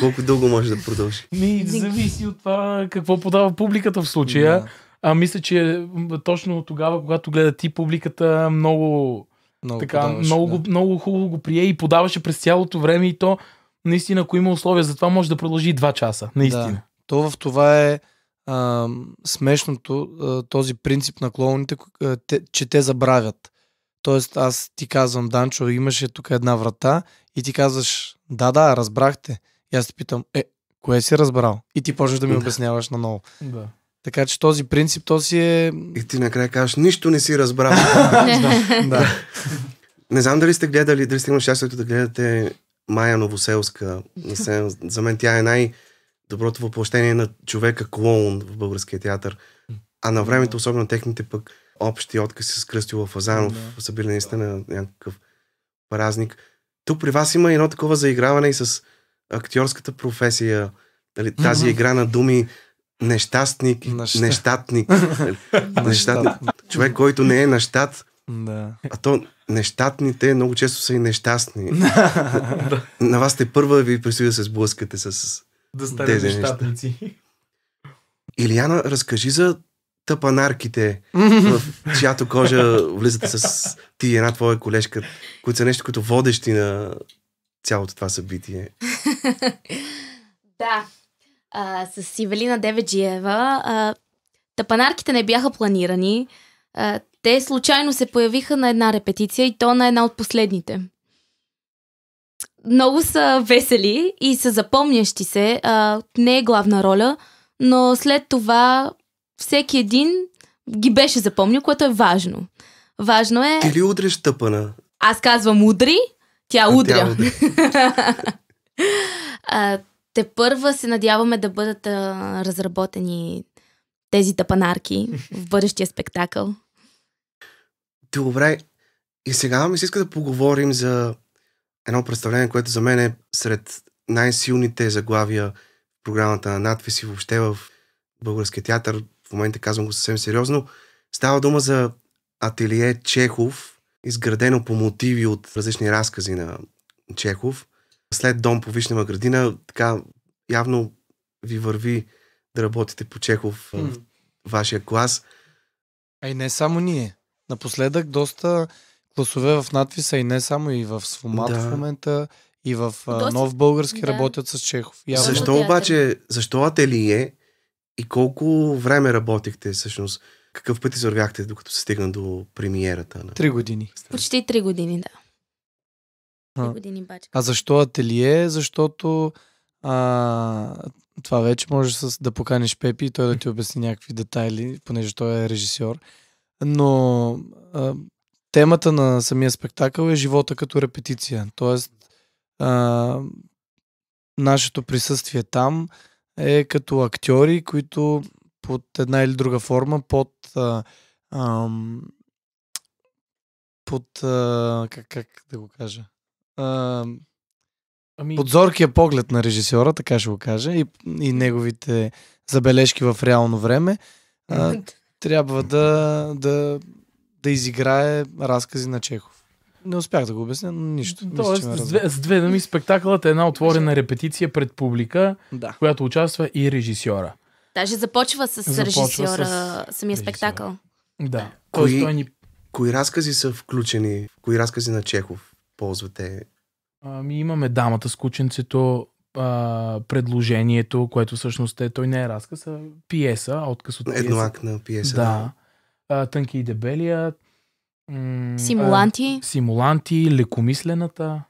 Колко дълго може да продължи? Ми, зависи от това какво подава публиката в случая. Да. А мисля, че точно тогава, когато гледа ти публиката, много, много, така, подаваш, много, да. много хубаво го прие и подаваше през цялото време и то наистина, ако има условия, за това може да продължи 2 часа. Наистина. Да. То в това е а, смешното а, този принцип на клоуните, а, те, че те забравят. Тоест аз ти казвам, Данчо, имаше тук една врата и ти казваш, да, да, разбрахте. И аз ти питам, е, кое си разбрал? И ти почваш да ми да. обясняваш наново. Да. Така че този принцип, то си е... И ти накрая казваш: нищо не си разбрал. да. да. не знам дали сте гледали, дали сте имали щастието да гледате Майя Новоселска. За мен тя е най- доброто въплощение на човека клоун в българския театър. А на времето, особено техните пък общи откази с Кръстил Фазанов, да. са били наистина някакъв празник. Тук при вас има едно такова заиграване и с актьорската професия, нали, тази игра на думи нещастник, Наща. нещатник. нещатник. Човек, който не е нещат, да. А то нещатните много често са и нещастни. На вас те първа ви предстои да се сблъскате с да станете щатници. Илияна, разкажи за тъпанарките, в чиято кожа влизате с ти и една твоя колежка, които са нещо като водещи на цялото това събитие. да. А, с Ивелина Деведжиева. А, тъпанарките не бяха планирани. А, те случайно се появиха на една репетиция и то на една от последните много са весели и са запомнящи се. А, не е главна роля, но след това всеки един ги беше запомнил, което е важно. Важно е... Ти ли удреш тъпана? Аз казвам удри, тя а, удря. Тя удря. а, те първа се надяваме да бъдат а, разработени тези тъпанарки в бъдещия спектакъл. Добре. И сега ми се иска да поговорим за едно представление, което за мен е сред най-силните заглавия в програмата на надпис и въобще в българския театър. В момента казвам го съвсем сериозно. Става дума за ателие Чехов, изградено по мотиви от различни разкази на Чехов. След Дом по Вишнева градина, така явно ви върви да работите по Чехов в вашия клас. А и не само ние. Напоследък доста класове в надвиса и не само, и в Сломат да. в момента, и в Доси... Нов Български да. работят с Чехов. Явно. Защо обаче, защо ателие и колко време работихте всъщност? Какъв път изоргахте, докато се стигна до премиерата? На... Три години. Почти три години, да. Три а. години бачка. А защо ателие? Защото а, това вече можеш с, да поканиш Пепи и той да ти обясни някакви детайли, понеже той е режисьор. Но темата на самия спектакъл е живота като репетиция. Тоест, а, нашето присъствие там е като актьори, които под една или друга форма, под. А, а, под. А, как, как да го кажа? А, Ами... Под зоркия поглед на режисьора, така ще го кажа, и, и неговите забележки в реално време, а, трябва да, да да изиграе разкази на Чехов. Не успях да го обясня, но нищо. Тоест, Мисля, с, две, с две думи, спектакълът е една отворена репетиция пред публика, да. която участва и режисьора. Даже започва с започва режисьора с... самия режисьора. спектакъл. Да. Кои, той ни... кои разкази са включени? Кои разкази на Чехов ползвате? Ами имаме дамата с кученцето, а, предложението, което всъщност е, той не е разказ, а пиеса, отказ от пиеса. Едноакна пиеса. Да. да а, Тънки и дебелия. М- симуланти. А, симуланти, лекомислената.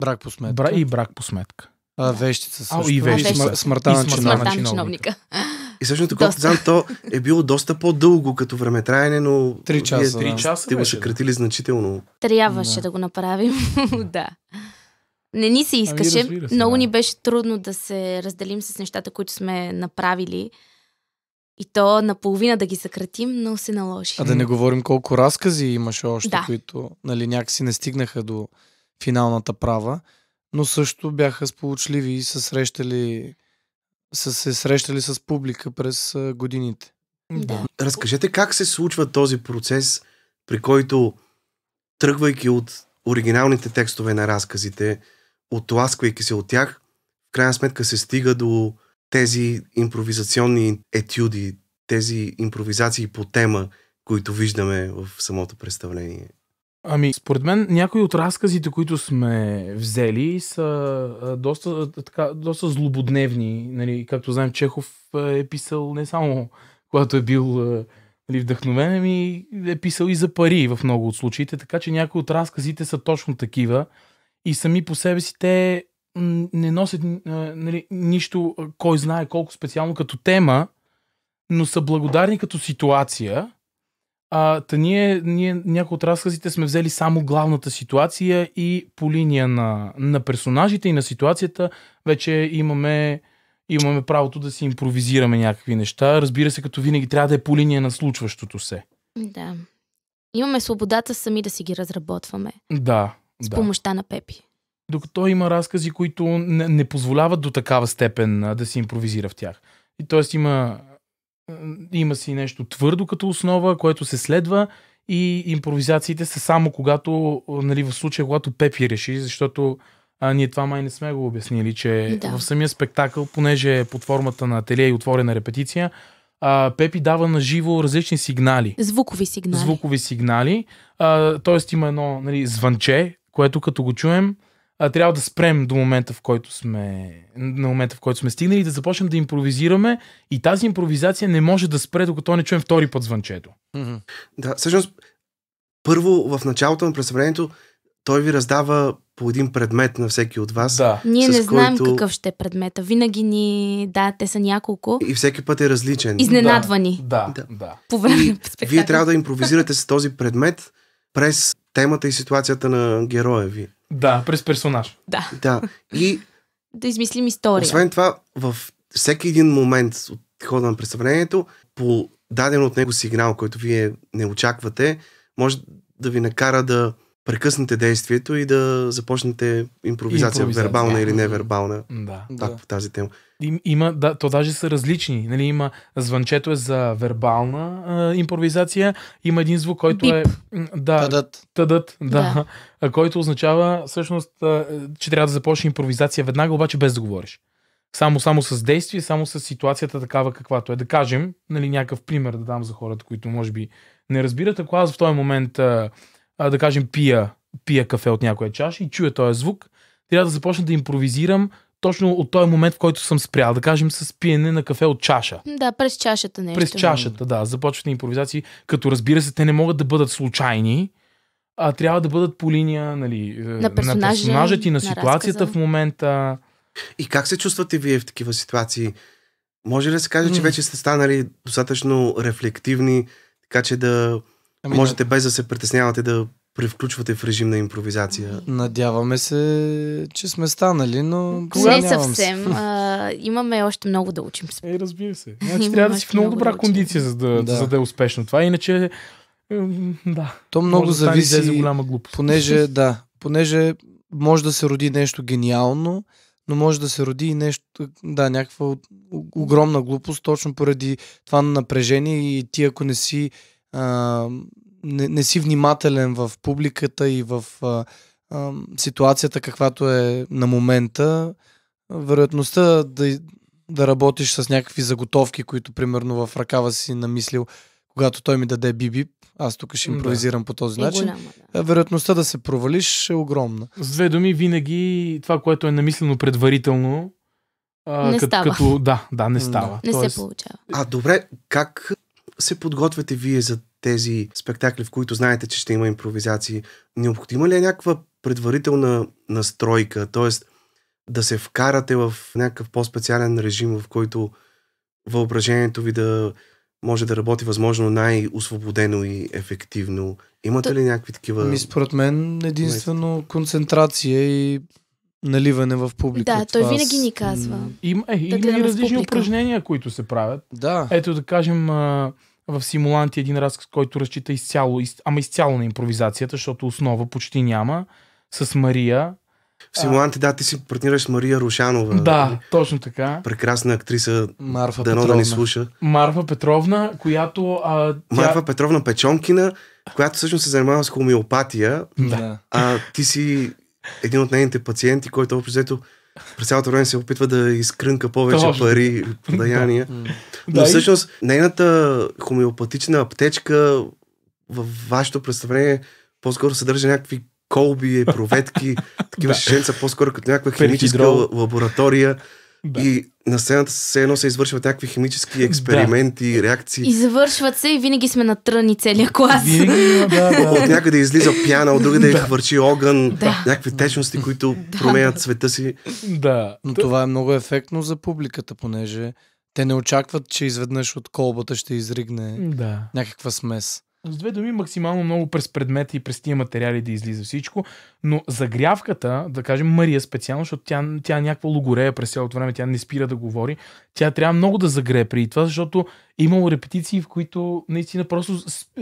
Брак по сметка. Бра- и брак по сметка. А, вещица също. А, и вещи Смър- смъртта на чиновника. чиновника. И също така, знам, то е било доста по-дълго като време траяне, но... Три часа. Три часа Ти го съкратили значително. Трябваше да. да го направим, да. Не ни се ами, искаше. Ами, се, Много да. ни беше трудно да се разделим с нещата, които сме направили и то наполовина да ги съкратим, но се наложи. А да не говорим колко разкази имаше още, да. които нали, някакси не стигнаха до финалната права, но също бяха сполучливи и са, срещали, са се срещали с публика през годините. Да. Разкажете как се случва този процес, при който тръгвайки от оригиналните текстове на разказите, отласквайки се от тях, в крайна сметка се стига до тези импровизационни етюди, тези импровизации по тема, които виждаме в самото представление? Ами, според мен, някои от разказите, които сме взели, са доста, така, доста злободневни. Нали, както знаем, Чехов е писал не само когато е бил нали, вдъхновен, ами е писал и за пари в много от случаите, така че някои от разказите са точно такива и сами по себе си те не носят нали, нищо, кой знае колко специално като тема, но са благодарни като ситуация. А, та ние, ние някои от разказите сме взели само главната ситуация и по линия на, на персонажите и на ситуацията вече имаме, имаме правото да си импровизираме някакви неща. Разбира се, като винаги трябва да е по линия на случващото се. Да. Имаме свободата сами да си ги разработваме. Да. С да. помощта на Пепи. Докато има разкази, които не, не позволяват до такава степен а, да се импровизира в тях. И т.е. има има си нещо твърдо като основа, което се следва и импровизациите са само когато, нали, в случая, когато Пепи реши, защото а, ние това май не сме го обяснили, че да. в самия спектакъл, понеже е под формата на ателие и отворена репетиция, а, Пепи дава на живо различни сигнали. Звукови сигнали. Звукови сигнали. Тоест има едно нали, звънче, което като го чуем, а, трябва да спрем до момента, в който сме, на момента, в който сме стигнали, да започнем да импровизираме и тази импровизация не може да спре, докато не чуем втори път звънчето. Mm-hmm. Да, всъщност, първо в началото на представлението той ви раздава по един предмет на всеки от вас. Да. Ние не знаем който... какъв ще е предмета. Винаги ни... Да, те са няколко. И всеки път е различен. Изненадвани. Да, да. да. да. По време на Вие трябва да импровизирате с този предмет, през темата и ситуацията на героя ви. Да, през персонаж. Да. Да. И да измислим история. Освен това, в всеки един момент от хода на представлението, по даден от него сигнал, който вие не очаквате, може да ви накара да прекъснете действието и да започнете импровизация, импровизация вербална да. или невербална. Да. Так, да. по тази тема. И, има, да, то даже са различни. Нали, има звънчето е за вербална а, импровизация, има един звук, който Бип. е... Да, тъдът. Тъдът, да. да. Който означава всъщност, а, че трябва да започне импровизация веднага, обаче без да говориш. Само, само с действие, само с ситуацията такава каквато е. Да кажем, нали, някакъв пример да дам за хората, които може би не разбират. Ако аз в този момент а, а, да кажем, пия, пия кафе от някоя чаша и чуя този звук, трябва да започна да импровизирам точно от този момент, в който съм спрял, да кажем, с пиене на кафе от чаша. Да, през чашата нещо. През чашата, да. Започват импровизации, като разбира се, те не могат да бъдат случайни, а трябва да бъдат по линия нали, на, персонажа, на персонажа ти, на, на ситуацията разказа. в момента. И как се чувствате вие в такива ситуации? Може ли да се каже, mm. че вече сте станали достатъчно рефлективни, така че да Ами, Можете без да се притеснявате да превключвате в режим на импровизация. Надяваме се, че сме станали, но. Не съвсем. А, имаме още много да учим. Е, разбира се. Значи, трябва да си в много добра да кондиция, за да, да. за да е успешно това. Иначе. Да. То много може зависи. Да голяма глупост. Понеже, да. Понеже може да се роди нещо гениално, но може да се роди и нещо, да, някаква огромна глупост, точно поради това напрежение и ти ако не си а, не, не си внимателен в публиката и в а, а, ситуацията, каквато е на момента, вероятността да, да работиш с някакви заготовки, които примерно в ръкава си намислил, когато той ми даде бибип, аз тук ще импровизирам да. по този начин. Голяма, да. Вероятността да се провалиш е огромна. С две думи, винаги това, което е намислено предварително, а, не като, става. Като, да, да, не става. Не Тоест... се получава. А добре, как се подготвяте вие за тези спектакли, в които знаете, че ще има импровизации? Необходима ли е някаква предварителна настройка, т.е. да се вкарате в някакъв по-специален режим, в който въображението ви да може да работи възможно най-освободено и ефективно. Имате ли някакви такива... Ми, според мен единствено концентрация и наливане в публиката. Да, той винаги ни казва. Има, е, да има и различни упражнения, които се правят. Да. Ето да кажем, а, в симуланти един раз, който разчита изцяло, из, ама изцяло на импровизацията, защото основа почти няма, с Мария. В симуланти, а... да, ти си партнираш с Мария Рушанова. Да, точно така. Прекрасна актриса, Марфа дано Петровна. да ни слуша. Марфа Петровна, която... А, тя... Марфа Петровна Печонкина, която всъщност се занимава с хомеопатия. Да. А ти си един от нейните пациенти, който общо взето през цялото време се опитва да изкрънка повече Тоже. пари, подаяния. Но всъщност нейната хомеопатична аптечка във вашето представление по-скоро съдържа някакви колби, е, проветки, такива шишенца, по-скоро като някаква химическа лаборатория. Да. И на сцената все едно се извършват някакви химически експерименти, да. реакции. И завършват се и винаги сме на тръни целия клас. Винаги, да, да. От някъде излиза пяна, от другаде да. хвърчи огън, да. някакви течности, които да. променят света си. Да. Но това е много ефектно за публиката, понеже те не очакват, че изведнъж от колбата ще изригне да. някаква смес с две думи, максимално много през предмета и през тия материали да излиза всичко, но загрявката, да кажем Мария специално, защото тя, тя някаква логорея през цялото време, тя не спира да говори, тя трябва много да загрее при това, защото е имало репетиции, в които наистина просто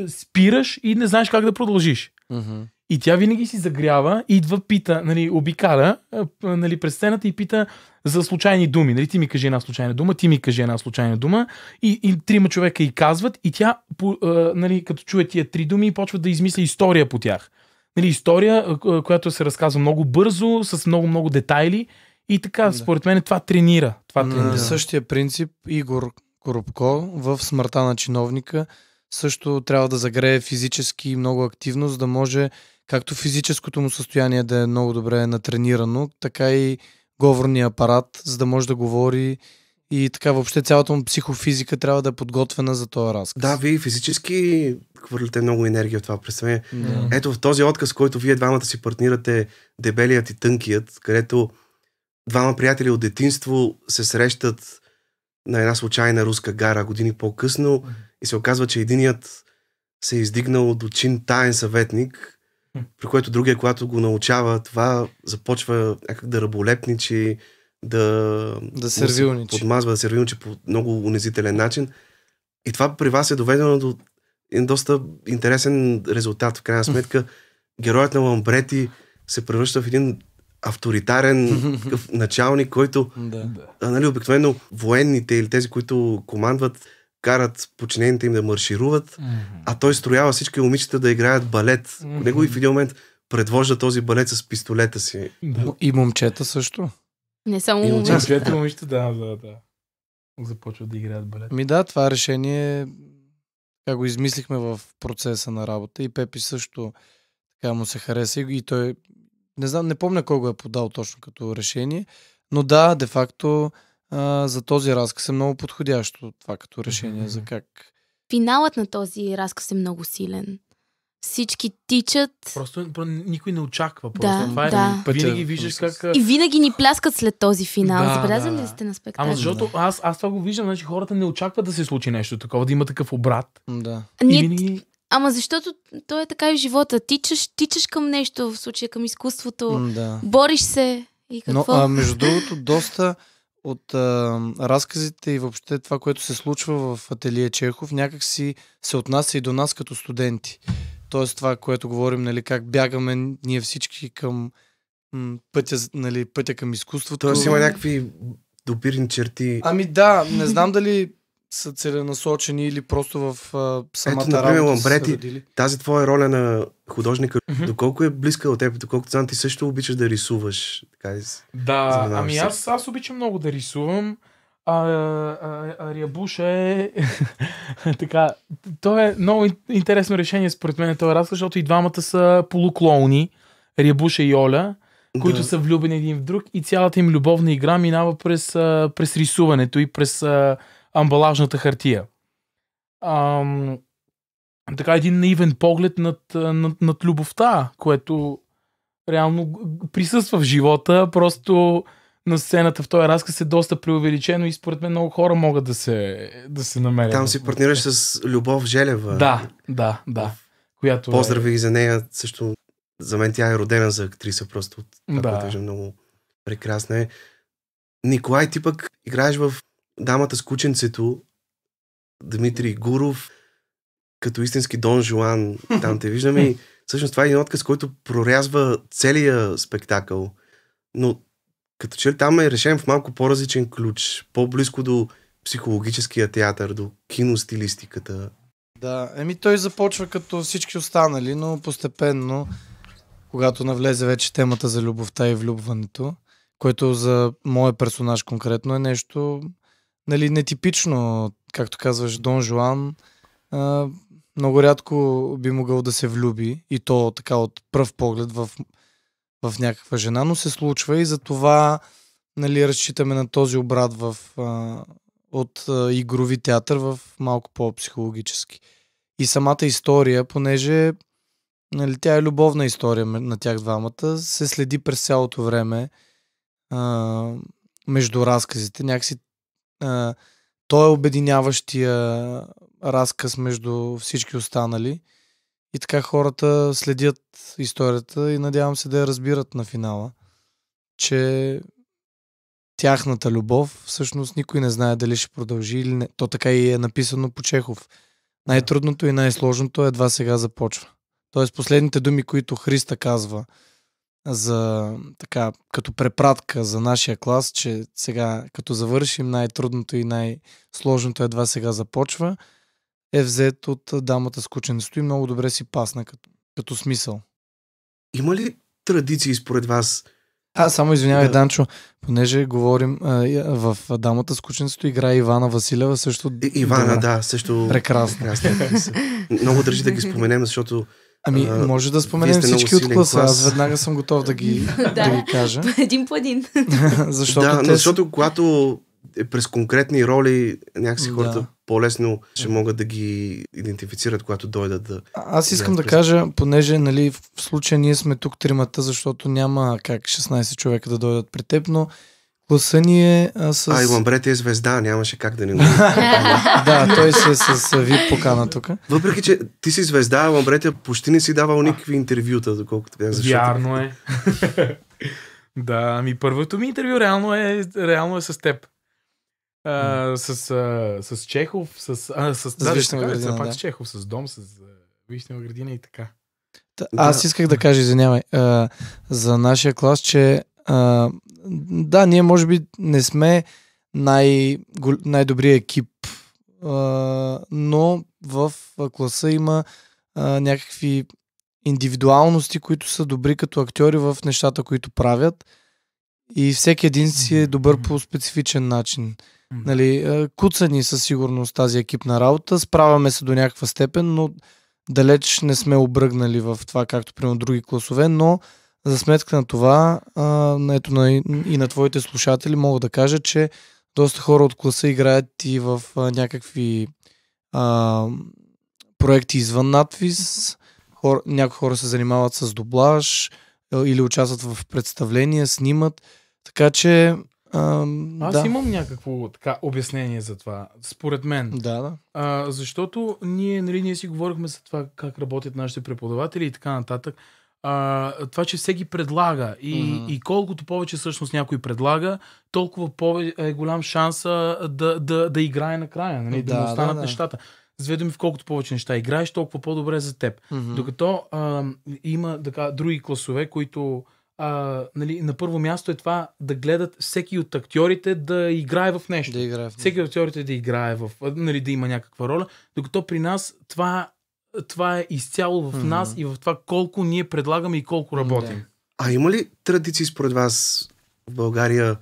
спираш и не знаеш как да продължиш. Uh-huh. И тя винаги си загрява, идва, пита, нали, обикара нали, през сцената и пита за случайни думи. Нали, ти ми кажи една случайна дума, ти ми кажи една случайна дума. И, и трима човека и казват, и тя, по, нали, като чуе тия три думи, почва да измисля история по тях. Нали, история, която се разказва много бързо, с много-много детайли. И така, да. според мен, това тренира. Това тренира. На същия принцип Игор Коробко в Смъртта на чиновника също трябва да загрее физически и много активност, да може както физическото му състояние да е много добре натренирано, така и говорния апарат, за да може да говори и така въобще цялата му психофизика трябва да е подготвена за този разказ. Да, вие физически хвърляте много енергия в това представление. Yeah. Ето в този отказ, който вие двамата си партнирате, дебелият и тънкият, където двама приятели от детинство се срещат на една случайна руска гара години по-късно и се оказва, че единият се е издигнал до чин таен съветник, при което другия, когато го научава, това започва някак да раболепничи, да, да се подмазва, да сервилничи по много унизителен начин. И това при вас е доведено до един доста интересен резултат. В крайна сметка, героят на Ламбрети се превръща в един авторитарен такъв началник, който да. нали, обикновено военните или тези, които командват, карат подчинените им да маршируват, mm-hmm. а той строява всички момичета да играят балет. Mm-hmm. Него и в един момент предвожда този балет с пистолета си. Да. И момчета също. Не само и момчета. Момчета, да. момичета, да, да, да. Започват да играят балет. Ми да, това решение така го измислихме в процеса на работа и Пепи също така му се хареса и той не знам, не помня кой го е подал точно като решение, но да, де-факто а, за този разказ е много подходящо това като решение mm-hmm. за как. Финалът на този разказ е много силен. Всички тичат. Просто, никой не очаква. Просто. Да, това е, да. Винаги виждаш как. И винаги ни пляскат след този финал. Да, Забелязали да, ли сте на спектакъл? Ама защото аз, аз това го виждам, значи хората не очакват да се случи нещо такова, да има такъв обрат. Да. И Ние... винаги... Ама защото то е така и в живота. Тичаш, тичаш към нещо, в случая към изкуството. М, да. Бориш се. И какво? Но, а, между другото, доста от а, разказите и въобще това, което се случва в Ателие Чехов, някак си се отнася и до нас като студенти. Тоест това, което говорим, нали, как бягаме ние всички към м, пътя, нали, пътя към изкуството. Тоест има някакви допирни черти. Ами да, не знам дали са целенасочени или просто в а, самата Ето, например, работа Ламбрети, тази твоя роля на художника, mm-hmm. доколко е близка от теб, доколко знам, ти също обичаш да рисуваш. Така, да, ами аз, аз обичам много да рисувам. А, а, а Рябуша е така, то е много интересно решение според мен това разказ, защото и двамата са полуклоуни, Рябуша и Оля които да. са влюбени един в друг и цялата им любовна игра минава през, през рисуването и през амбалажната хартия. Ам, така един наивен поглед над, над, над любовта, което реално присъства в живота, просто на сцената в този разказ е доста преувеличено и според мен много хора могат да се, да се намерят. Там си партнираш с Любов Желева. Да, да, да. Която е- Поздрави е... за нея. Също за мен тя е родена за актриса просто. Това, да. Е много прекрасна е. Николай, ти пък играеш в дамата с кученцето, Дмитрий Гуров, като истински Дон Жуан, там те виждаме. И всъщност това е един отказ, който прорязва целия спектакъл. Но като че там е решен в малко по-различен ключ, по-близко до психологическия театър, до киностилистиката. Да, еми той започва като всички останали, но постепенно, когато навлезе вече темата за любовта и влюбването, което за моя персонаж конкретно е нещо нали, нетипично, както казваш, Дон Жуан а, много рядко би могъл да се влюби и то така от пръв поглед в, в някаква жена, но се случва и затова нали, разчитаме на този обрат в, а, от а, игрови театър в малко по-психологически. И самата история, понеже нали, тя е любовна история на тях двамата, се следи през цялото време а, между разказите. Някакси а, той е обединяващия разказ между всички останали. И така хората следят историята и надявам се да я разбират на финала, че тяхната любов, всъщност никой не знае дали ще продължи или не. То така и е написано по Чехов. Най-трудното и най-сложното едва сега започва. Тоест последните думи, които Христа казва – за така, като препратка за нашия клас, че сега като завършим най-трудното и най-сложното едва сега започва, е взет от дамата с кученцето и много добре си пасна като, като смисъл. Има ли традиции според вас? А, само извинявай, да. Данчо, понеже говорим а, в дамата с кученцето играе Ивана Василева също. И, Ивана, да, да също. прекрасно. Много държи да ги споменем, защото Ами, може да споменем всички от класа. Клас. Аз веднага съм готов да ги, да. да ги кажа. един по един. защото да, те... защото когато е през конкретни роли, някакси да. хората по-лесно ще могат да ги идентифицират, когато дойдат да. А, аз искам да, да кажа, понеже нали, в случая ние сме тук тримата, защото няма как 16 човека да дойдат при теб, но Гласа ни е а, с... А, и Ламбрет е звезда, нямаше как да ни го... да, той се с вид покана тук. Въпреки, че ти си звезда, а Ламбрет е почти не си давал никакви интервюта, доколкото така. Защото... Вярно е. да, ами първото ми интервю реално е, реално е с теб. А, с, а, с Чехов, с... А, с, с да, Вишнева градина, да. пак с Чехов, с Дом, с Вишнева градина и така. Та, аз да. исках да кажа, извинявай, а, за нашия клас, че а, да, ние може би не сме най- най добрия екип, а, но в класа има а, някакви индивидуалности, които са добри като актьори в нещата, които правят. И всеки един си е добър по специфичен начин. Нали, куцани със сигурност тази екипна работа, справяме се до някаква степен, но далеч не сме обръгнали в това, както при други класове, но за сметка на това, а, ето на, и на твоите слушатели мога да кажа, че доста хора от класа играят и в а, някакви а, проекти извън надвис. Хор, някои хора се занимават с доблаж или участват в представления, снимат. Така че. А, Аз да. имам някакво така обяснение за това, според мен. Да, да. А, защото ние, нали, ние си говорихме за това как работят нашите преподаватели и така нататък а, това, че всеки предлага и, mm-hmm. и колкото повече всъщност някой предлага, толкова повече е голям шанса да, да, да играе накрая, нали? да, да му останат да, да. нещата. Зведоми в колкото повече неща играеш, толкова по-добре за теб. Mm-hmm. Докато а, има така, други класове, които а, нали, на първо място е това да гледат всеки от актьорите да играе в нещо. Да играе в нещо. Всеки от актьорите да играе в, нали, да има някаква роля. Докато при нас това това е изцяло в нас mm-hmm. и в това колко ние предлагаме и колко работим. Mm-hmm. А има ли традиции според вас в България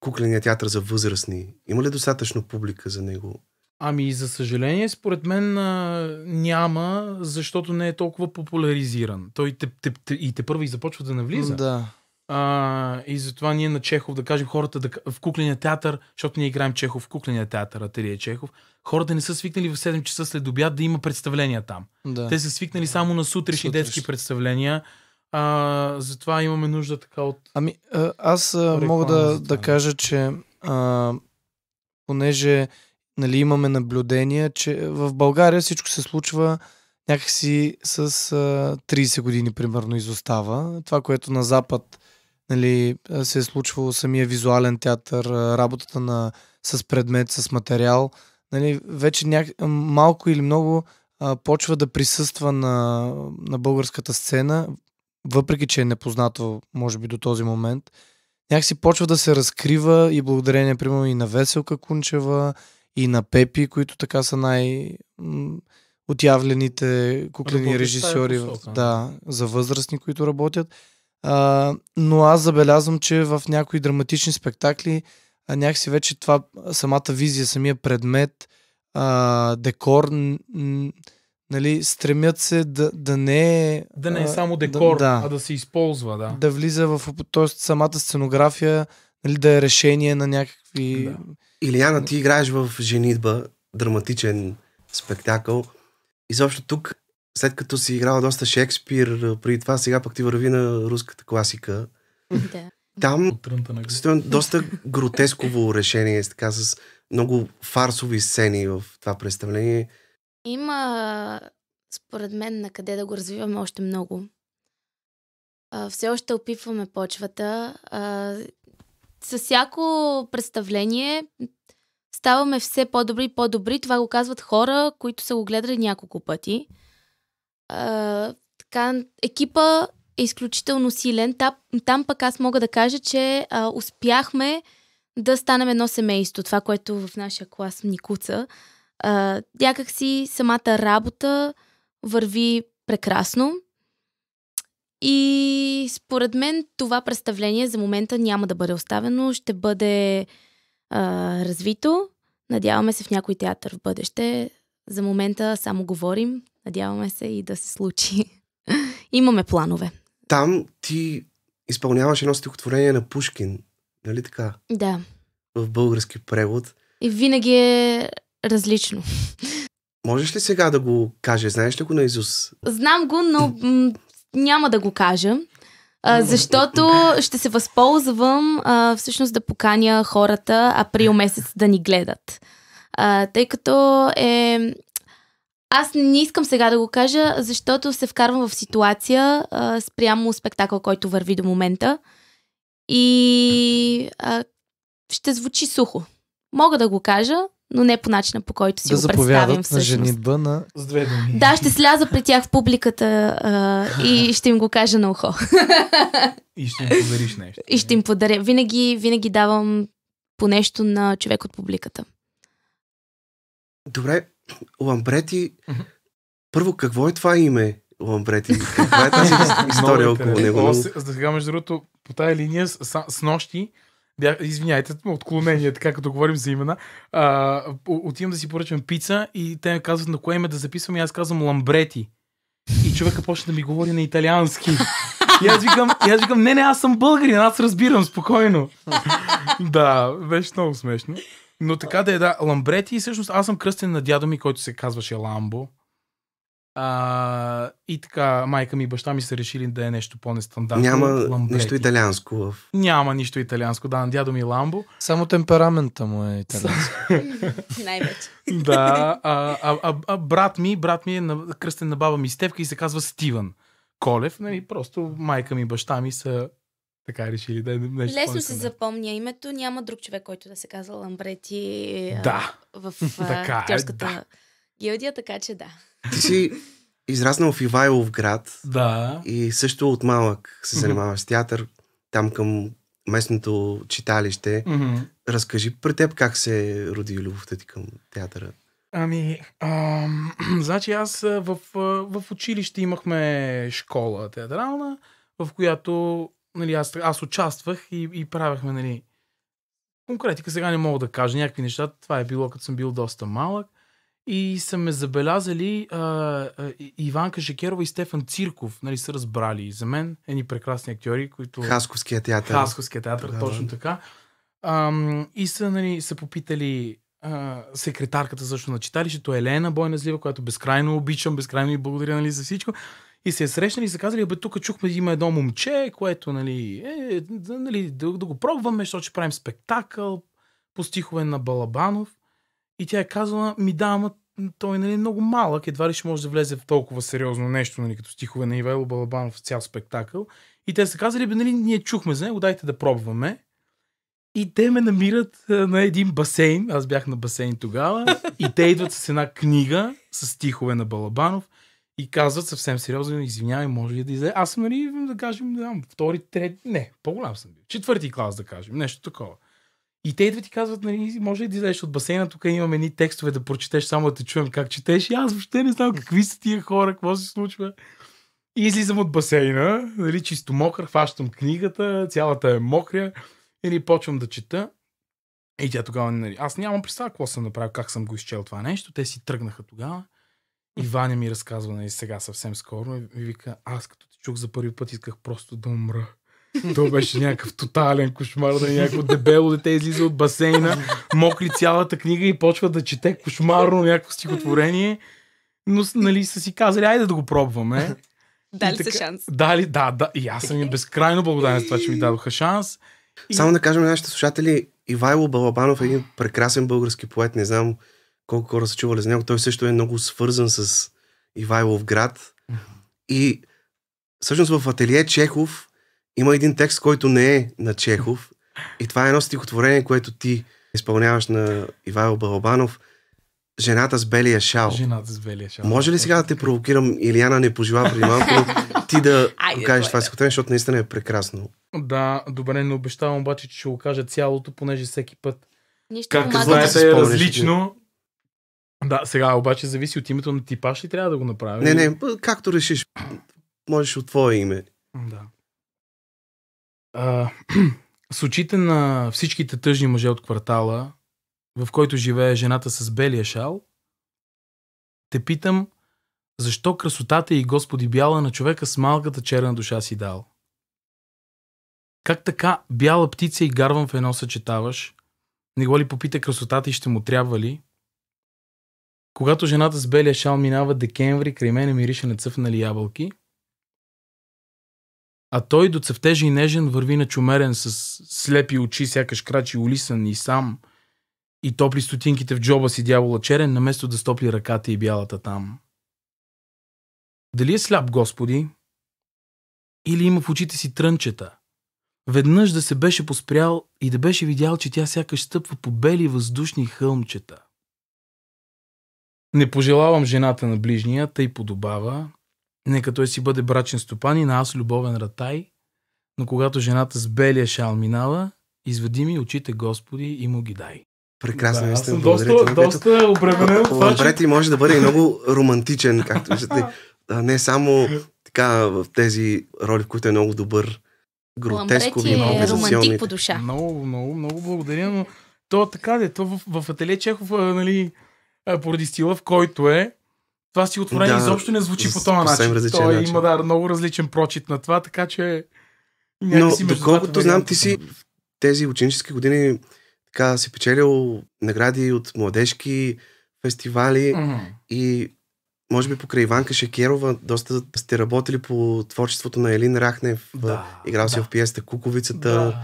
кукления театър за възрастни? Има ли достатъчно публика за него? Ами, за съжаление, според мен а, няма, защото не е толкова популяризиран. Той те, те, те, и те първи започва да навлиза. Да. А, и затова ние на Чехов да кажем хората да, в кукления театър, защото ние играем Чехов в кукления театър, Атерия Чехов, хората не са свикнали в 7 часа след обяд да има представления там. Да. Те са свикнали да. само на сутрешни Сутреш. детски представления. А, затова имаме нужда така от. Ами, аз а, мога да, да кажа, че а, понеже нали, имаме наблюдения, че в България всичко се случва някакси с а, 30 години примерно изостава. Това, което на Запад нали, се е случвало самия визуален театър, работата на, с предмет, с материал, нали, вече ня... малко или много а, почва да присъства на, на българската сцена, въпреки че е непознато, може би, до този момент. Някакси почва да се разкрива и благодарение, примерно, и на Веселка Кунчева, и на Пепи, които така са най- отявлените куклени е режисьори е посока. да, за възрастни, които работят. А, но аз забелязвам, че в някои драматични спектакли а, някакси вече това, самата визия, самия предмет, а, декор, н- н- нали, стремят се да, да не е... Да не е само декор, да, а да се използва, да. Да влиза в... Тоест самата сценография нали, да е решение на някакви... Да. Илияна, ти играеш в Женитба, драматичен спектакъл. Изобщо тук след като си играла доста Шекспир, преди това сега пък ти върви на руската класика. Да. Там доста гротесково решение, така с много фарсови сцени в това представление. Има, според мен, на къде да го развиваме още много. А, все още опитваме почвата. с всяко представление ставаме все по-добри и по-добри. Това го казват хора, които са го гледали няколко пъти така, екипа е изключително силен. Там, там пък аз мога да кажа, че а, успяхме да станем едно семейство. Това, което в нашия клас ни куца. А, някакси самата работа върви прекрасно. И според мен това представление за момента няма да бъде оставено. Ще бъде а, развито. Надяваме се в някой театър в бъдеще. За момента само говорим, Надяваме се и да се случи. Имаме планове. Там ти изпълняваш едно стихотворение на Пушкин, нали така? Да. В български превод. И винаги е различно. Можеш ли сега да го кажеш? Знаеш ли го на Изус? Знам го, но м- няма да го кажа. защото ще се възползвам а, всъщност да поканя хората април месец да ни гледат. А, тъй като е аз не искам сега да го кажа, защото се вкарвам в ситуация а, спрямо спектакъл, който върви до момента. И а, ще звучи сухо. Мога да го кажа, но не по начина по който си да го представям всъщност. на женитба на... С две думи. Да, ще сляза при тях в публиката а, и ще им го кажа на ухо. И ще им подариш нещо. И ще им подаря. Винаги, винаги давам по нещо на човек от публиката. Добре, Ламбрети, mm-hmm. първо какво е това име? Ламбрети. Каква е тази история около него? За Сега, между другото, по тази линия с, с нощи Бях, извиняйте, отклонение, така като говорим за имена. А, отивам да си поръчам пица и те ми казват на кое име да записвам и аз казвам Ламбрети. И човека почна да ми говори на италиански. И аз викам, и аз викам не, не, аз съм българин, аз разбирам спокойно. да, беше много смешно. Но така да е, да. Ламбрети, всъщност аз съм кръстен на дядо ми, който се казваше Ламбо. А, и така, майка ми и баща ми са решили да е нещо по-нестандартно. Няма ламбрети. нищо италианско в... Няма нищо италианско, да, дядо ми е Ламбо. Само темперамента му е италианско. Най-вече. да, а, а, а, а, брат ми, брат ми е на, кръстен на баба ми Стевка и се казва Стивън Колев. Нали, просто майка ми и баща ми са така е решили да е нещо. Лесно се запомня името. Няма друг човек, който да се казва Ламбрети да. в е, актьорската да. гилдия, така че да. Ти си израснал в Ивайлов град. Да. И също от малък се занимаваш с театър. Там към местното читалище. Mm-hmm. Разкажи при теб как се роди любовта ти към театъра. Ами, а, значи аз в, в училище имахме школа театрална, в която нали, аз, аз участвах и, и правяхме, нали, конкретика сега не мога да кажа някакви неща. Това е било, като съм бил доста малък. И са ме забелязали а, а, Иванка Жекерова и Стефан Цирков, нали, са разбрали за мен. Едни прекрасни актьори, които... Хасковския театър. Хасковския театър, да, точно да. така. Ам, и са, нали, са попитали а, секретарката също на читалището, Елена Бойна злива, която безкрайно обичам, безкрайно и благодаря нали, за всичко. И се е срещнали и са казали, бе, тук чухме, има едно момче, което, нали, е, да, е, нали да, да го пробваме, защото ще правим спектакъл по стихове на Балабанов. И тя е казала, ми да, ама той нали, е много малък, едва ли ще може да влезе в толкова сериозно нещо, нали, като стихове на Ивайло Балабанов в цял спектакъл. И те са казали, бе, нали, ние чухме за него, дайте да пробваме. И те ме намират е, на един басейн, аз бях на басейн тогава, и те идват с една книга с стихове на Балабанов – и казват съвсем сериозно, извинявай, може ли да излезе? Аз съм, нали, да кажем, да, втори, трети, не, по-голям съм бил. Четвърти клас, да кажем, нещо такова. И те идват и казват, нали, може ли да излезеш от басейна, тук имаме едни текстове да прочетеш, само да те чуем как четеш. И аз въобще не знам какви са тия хора, какво се случва. И излизам от басейна, нали, чисто мокър, хващам книгата, цялата е мокря, нали, почвам да чета. И тя тогава, нали, аз нямам представа какво съм направил, как съм го изчел това нещо. Те си тръгнаха тогава. Иваня ми разказва, и нали, сега съвсем скоро, и вика, аз като те чух за първи път, исках просто да умра. То беше някакъв тотален кошмар, да нали, някакво дебело дете излиза от басейна, мокли цялата книга и почва да чете кошмарно някакво стихотворение. Но нали са си казали, айде да го пробваме. Дали така, са шанс. Дали, да, да. И аз съм им безкрайно благодарен за това, че ми дадоха шанс. И... Само да кажем нашите слушатели, Ивайло Балабанов е един прекрасен български поет, не знам колко хора са чували за него. Той също е много свързан с Ивайлов град. И всъщност в ателие Чехов има един текст, който не е на Чехов. И това е едно стихотворение, което ти изпълняваш на Ивайло Балабанов. Жената с белия шал. Жената с белия шал. Може ли сега да те провокирам, Илияна не пожела преди малко, ти да Айде, кажеш това е. стихотворение, защото наистина е прекрасно. Да, добре, не обещавам обаче, че ще го кажа цялото, понеже всеки път. Нищо Както знаете, да е различно. Да, сега обаче зависи от името на типа ще трябва да го направим? Не, не, както решиш. Можеш от твое име. Да. А, с очите на всичките тъжни мъже от квартала, в който живее жената с белия шал, те питам, защо красотата и Господи бяла на човека с малката черна душа си дал? Как така бяла птица и гарван в едно съчетаваш? Не го ли попита красотата и ще му трябва ли? Когато жената с белия шал минава декември, край мене мирише на цъфнали ябълки. А той до цъфтежа и нежен върви чумерен с слепи очи, сякаш крачи улисан и сам. И топли стотинките в джоба си дявола черен, наместо да стопли ръката и бялата там. Дали е сляп, Господи? Или има в очите си трънчета? Веднъж да се беше поспрял и да беше видял, че тя сякаш стъпва по бели въздушни хълмчета. Не пожелавам жената на ближния, тъй подобава. Нека той си бъде брачен стопан и на аз любовен ратай. Но когато жената с белия шал минава, изведи ми очите Господи и му ги дай. Прекрасно, да, сте доста, доста обременен. Лабрет и може да бъде и много романтичен, както виждате. не само така в тези роли, в които е много добър гротескови, е романтик по душа. Много, много, много благодаря, но то така де, то в, в Ателие Чехов, нали, е, поради стила, в който е. Това си отворение да, изобщо не звучи по този начин. Той начин. има да, много различен прочит на това, така че Но, доколкото знам, ти си в тези ученически години така си печелил награди от младежки фестивали mm-hmm. и може би покрай Иванка Шекерова доста сте работили по творчеството на Елин Рахнев. Да, Играл си да. в пиеста Куковицата, да.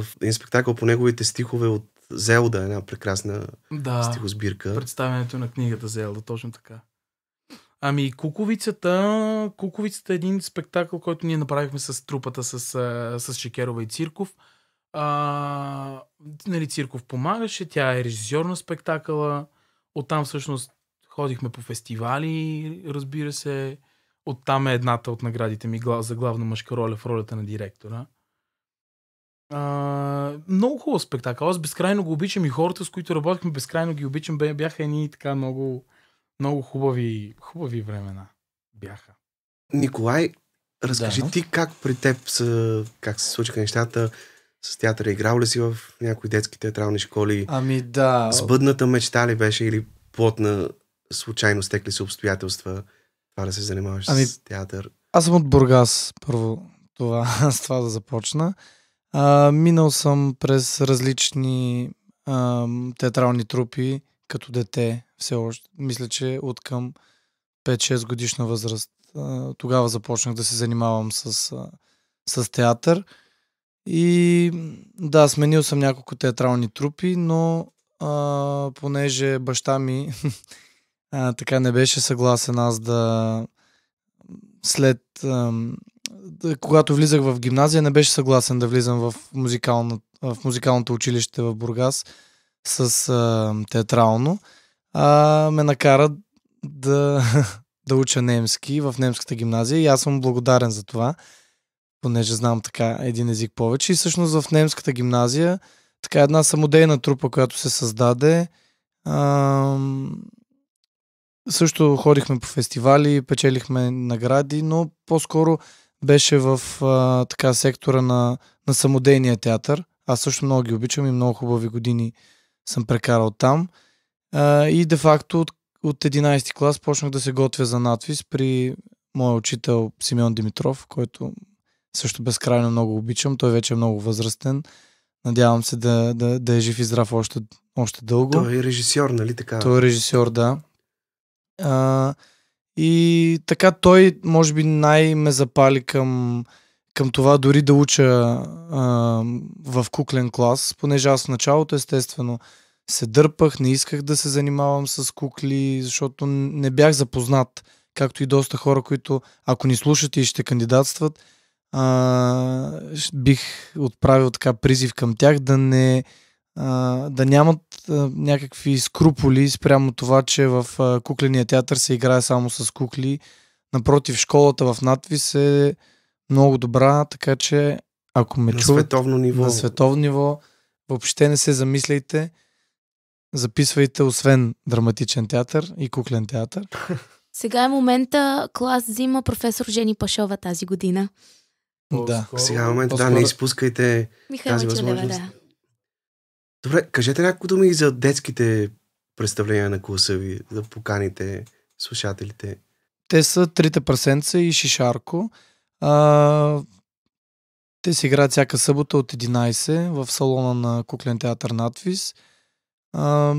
в един спектакъл по неговите стихове от Зелда, е една прекрасна да, стихосбирка. Представянето на книгата Зелда, точно така. Ами Куковицата, Куковицата е един спектакъл, който ние направихме с трупата с, с Шекерова и Цирков. А, нали, Цирков помагаше, тя е режисьор на спектакъла. Оттам всъщност ходихме по фестивали, разбира се. Оттам е едната от наградите ми за главна мъжка роля в ролята на директора. А, много хубав спектакъл. Аз безкрайно го обичам и хората, с които работихме, безкрайно ги обичам. Бяха едни така много, много хубави, хубави времена. Бяха. Николай, разкажи да, но? ти как при теб са, как се случиха нещата с театъра. Играл ли си в някои детски театрални школи? Ами да. Сбъдната мечта ли беше или плотна случайно стекли се обстоятелства това да се занимаваш ами, с театър? Аз съм от Бургас, първо това, с това да започна. А, минал съм през различни а, театрални трупи като дете все още. Мисля, че от към 5-6 годишна възраст. А, тогава започнах да се занимавам с, а, с театър. И да, сменил съм няколко театрални трупи, но а, понеже баща ми а, така не беше съгласен аз да след е, когато влизах в гимназия, не беше съгласен да влизам в, музикално, в музикалното училище в Бургас с а, театрално. А, ме накара да, да уча немски в немската гимназия и аз съм благодарен за това, понеже знам така един език повече. И всъщност в немската гимназия така една самодейна трупа, която се създаде. А, също ходихме по фестивали, печелихме награди, но по-скоро беше в а, така сектора на, на самодейния театър. Аз също много ги обичам и много хубави години съм прекарал там. А, и де-факто от, от 11 клас почнах да се готвя за надвис при моя учител Симеон Димитров, който също безкрайно много обичам. Той вече е много възрастен. Надявам се да, да, да е жив и здрав още, още дълго. Той е режисьор, нали така? Той е режисьор, да. А, и така той, може би, най-ме запали към, към това дори да уча а, в куклен клас, понеже аз в началото, естествено, се дърпах, не исках да се занимавам с кукли, защото не бях запознат, както и доста хора, които, ако ни слушат и ще кандидатстват, а, бих отправил така призив към тях да не да нямат а, някакви скруполи спрямо това, че в а, кукления театър се играе само с кукли. Напротив, школата в надвис е много добра, така че ако ме на чуват световно ниво. на световно ниво, въобще не се замисляйте. Записвайте освен драматичен театър и куклен театър. Сега е момента, клас взима професор Жени Пашова тази година. Да. Сега е момента, да, не изпускайте Михайло тази възможност. да. Добре, кажете някакво думи и за детските представления на класа ви, за поканите слушателите. Те са Трите прасенца и Шишарко. А, те се играят всяка събота от 11 в салона на Куклен театър Натвис. А,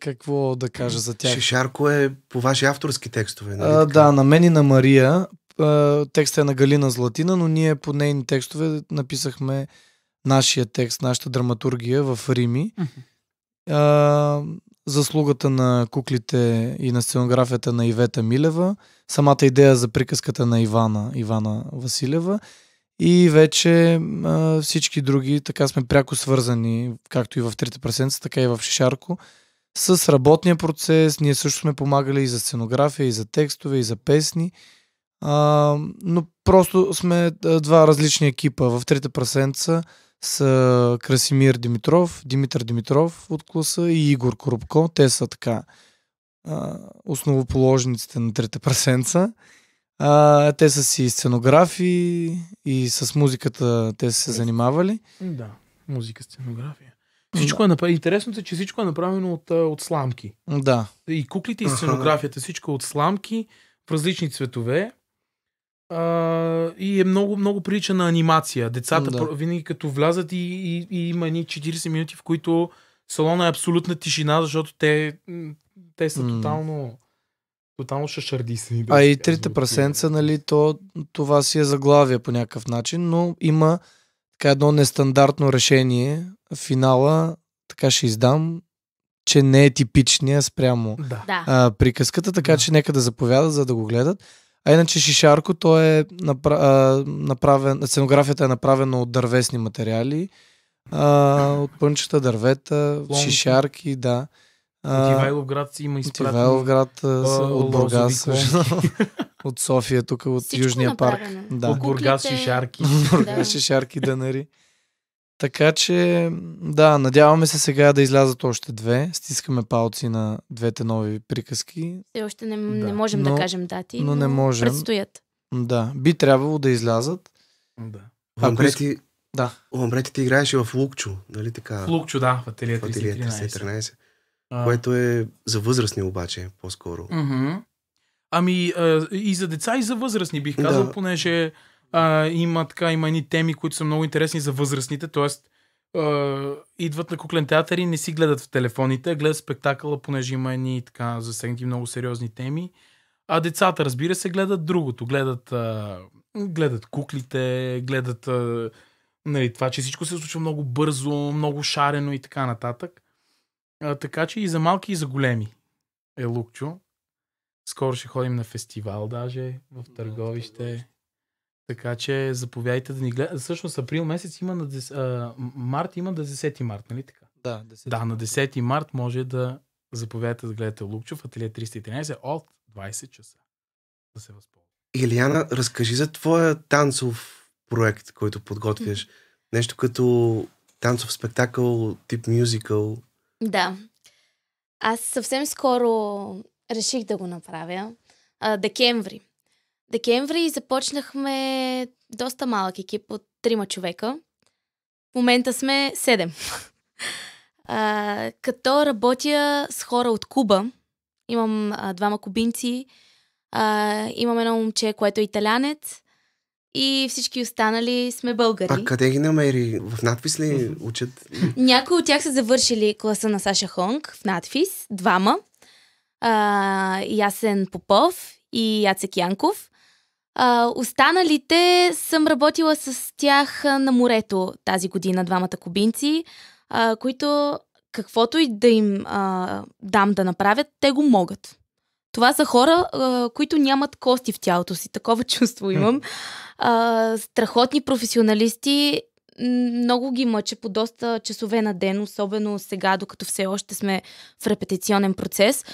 какво да кажа за тях? Шишарко е по ваши авторски текстове. Нали? А, да, на мен и на Мария. А, текстът е на Галина Златина, но ние по нейни текстове написахме нашия текст, нашата драматургия в Рими. А, заслугата на куклите и на сценографията на Ивета Милева, самата идея за приказката на Ивана, Ивана Василева и вече а, всички други, така сме пряко свързани, както и в Трите пресенца, така и в Шишарко, с работния процес. Ние също сме помагали и за сценография, и за текстове, и за песни. А, но просто сме два различни екипа. В Трите пресенца – са Красимир Димитров, Димитър Димитров от класа и Игор Коробко. Те са така основоположниците на трите прасенца. те са си сценографи и с музиката те са се е. занимавали. Да, музика, сценография. Всичко да. е направено. Интересното е, че всичко е направено от, от сламки. Да. И куклите, и сценографията, всичко е от сламки в различни цветове. Uh, и е много, много прилича на анимация. Децата да. винаги като влязат и, и, и има ни 40 минути, в които салона е абсолютна тишина, защото те, те са mm. тотално тотално шашарди Да а и трите прасенца, нали, то, това си е заглавие по някакъв начин, но има така едно нестандартно решение. Финала, така ще издам, че не е типичния спрямо да. а, приказката, така да. че нека да заповядат, за да го гледат. А иначе Шишарко, то е направен, направен, сценографията е направена от дървесни материали, а, от пънчета, дървета, Лонки. шишарки, да. От Ивайловград има изпратени. От Ивайловград, от Бургас, от София, тук от Всичко Южния направено. парк. Да. От Бургас шишарки. Бургас шишарки, данари. Така че, да, надяваме се сега да излязат още две. Стискаме палци на двете нови приказки. Все още не, да. не можем но, да кажем дати, но, но не можем. предстоят. Да, би трябвало да излязат. Да. Ако ти... Да. Ламбрети ти играеше в Лукчо, нали така? В Лукчо, да, в Ателия 313. 313 Което е за възрастни обаче, по-скоро. Mm-hmm. Ами, и за деца, и за възрастни, бих казал, да. понеже а, има така, има едни теми, които са много интересни за възрастните, т.е. идват на куклен театър и не си гледат в телефоните, гледат спектакъла, понеже има едни така засегнати много сериозни теми. А децата, разбира се, гледат другото. Гледат, а, гледат куклите, гледат а, нали, това, че всичко се случва много бързо, много шарено и така нататък. А, така че и за малки, и за големи е Лукчо. Скоро ще ходим на фестивал даже в търговище. Така че заповядайте да ни гледате. Всъщност април месец има на 10, а, март има на 10 март, нали така? Да, 10. Да, на 10 март може да заповядайте да гледате Лукчов, ателие 313 от 20 часа. Да се възползва. Илияна, разкажи за твоя танцов проект, който подготвяш. Нещо като танцов спектакъл, тип мюзикъл. Да. Аз съвсем скоро реших да го направя. А, декември декември започнахме доста малък екип от трима човека. В момента сме седем. А, като работя с хора от Куба, имам а, двама кубинци, а, имам едно момче, което е италянец и всички останали сме българи. А къде ги намери? В надпис ли учат? Някои от тях са завършили класа на Саша Хонг в надпис, двама. А, Ясен Попов и Яцек Янков. А, останалите съм работила с тях на морето тази година, двамата кубинци, а, които каквото и да им а, дам да направят, те го могат. Това са хора, а, които нямат кости в тялото си. Такова чувство имам. А, страхотни професионалисти. Много ги мъча по доста часове на ден, особено сега, докато все още сме в репетиционен процес.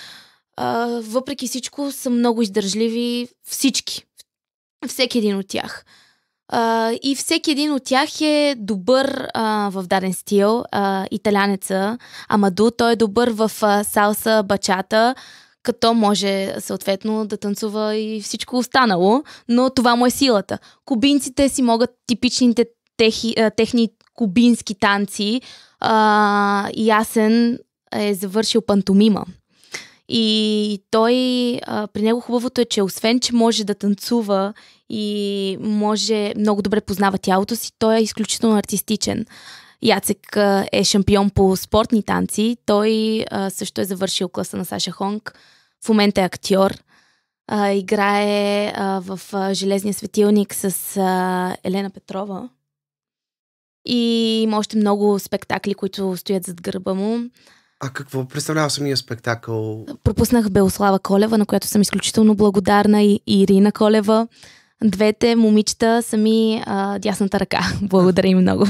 А, въпреки всичко са много издържливи всички всеки един от тях. А, и всеки един от тях е добър а, в даден стил. А, италянеца Амаду, той е добър в а, салса, бачата, като може съответно да танцува и всичко останало, но това му е силата. Кубинците си могат типичните техи, а, техни кубински танци. А, ясен е завършил пантомима. И той, а, при него хубавото е, че освен, че може да танцува и може много добре познава тялото си, той е изключително артистичен. Яцек а, е шампион по спортни танци. Той а, също е завършил класа на Саша Хонг. В момента е актьор. А, играе а, в а, Железния светилник с а, Елена Петрова. И има още много спектакли, които стоят зад гърба му. А какво представлява самия спектакъл? Пропуснах Белослава Колева, на която съм изключително благодарна и Ирина Колева. Двете момичета са ми а, дясната ръка. Благодаря им много.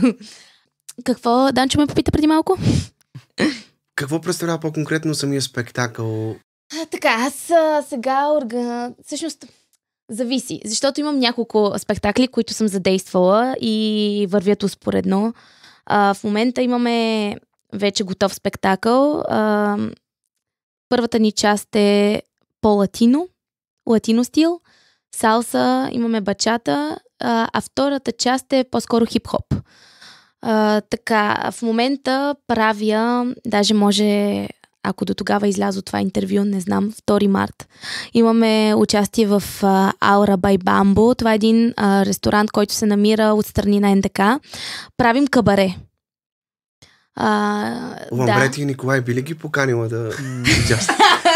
Какво, Данчо ме попита преди малко? Какво представлява по-конкретно самия спектакъл? А, така, аз а, сега орга... Всъщност, зависи, защото имам няколко спектакли, които съм задействала и вървят успоредно. А, в момента имаме вече готов спектакъл. А, първата ни част е по-латино, латино стил, салса, имаме бачата, а, а втората част е по-скоро хип-хоп. А, така, в момента правя, даже може, ако до тогава излязо това интервю, не знам, 2 март, имаме участие в а, Aura by Това е един а, ресторант, който се намира от страни на НДК. Правим кабаре. А, Ламбрет да. и Николай били ги поканила да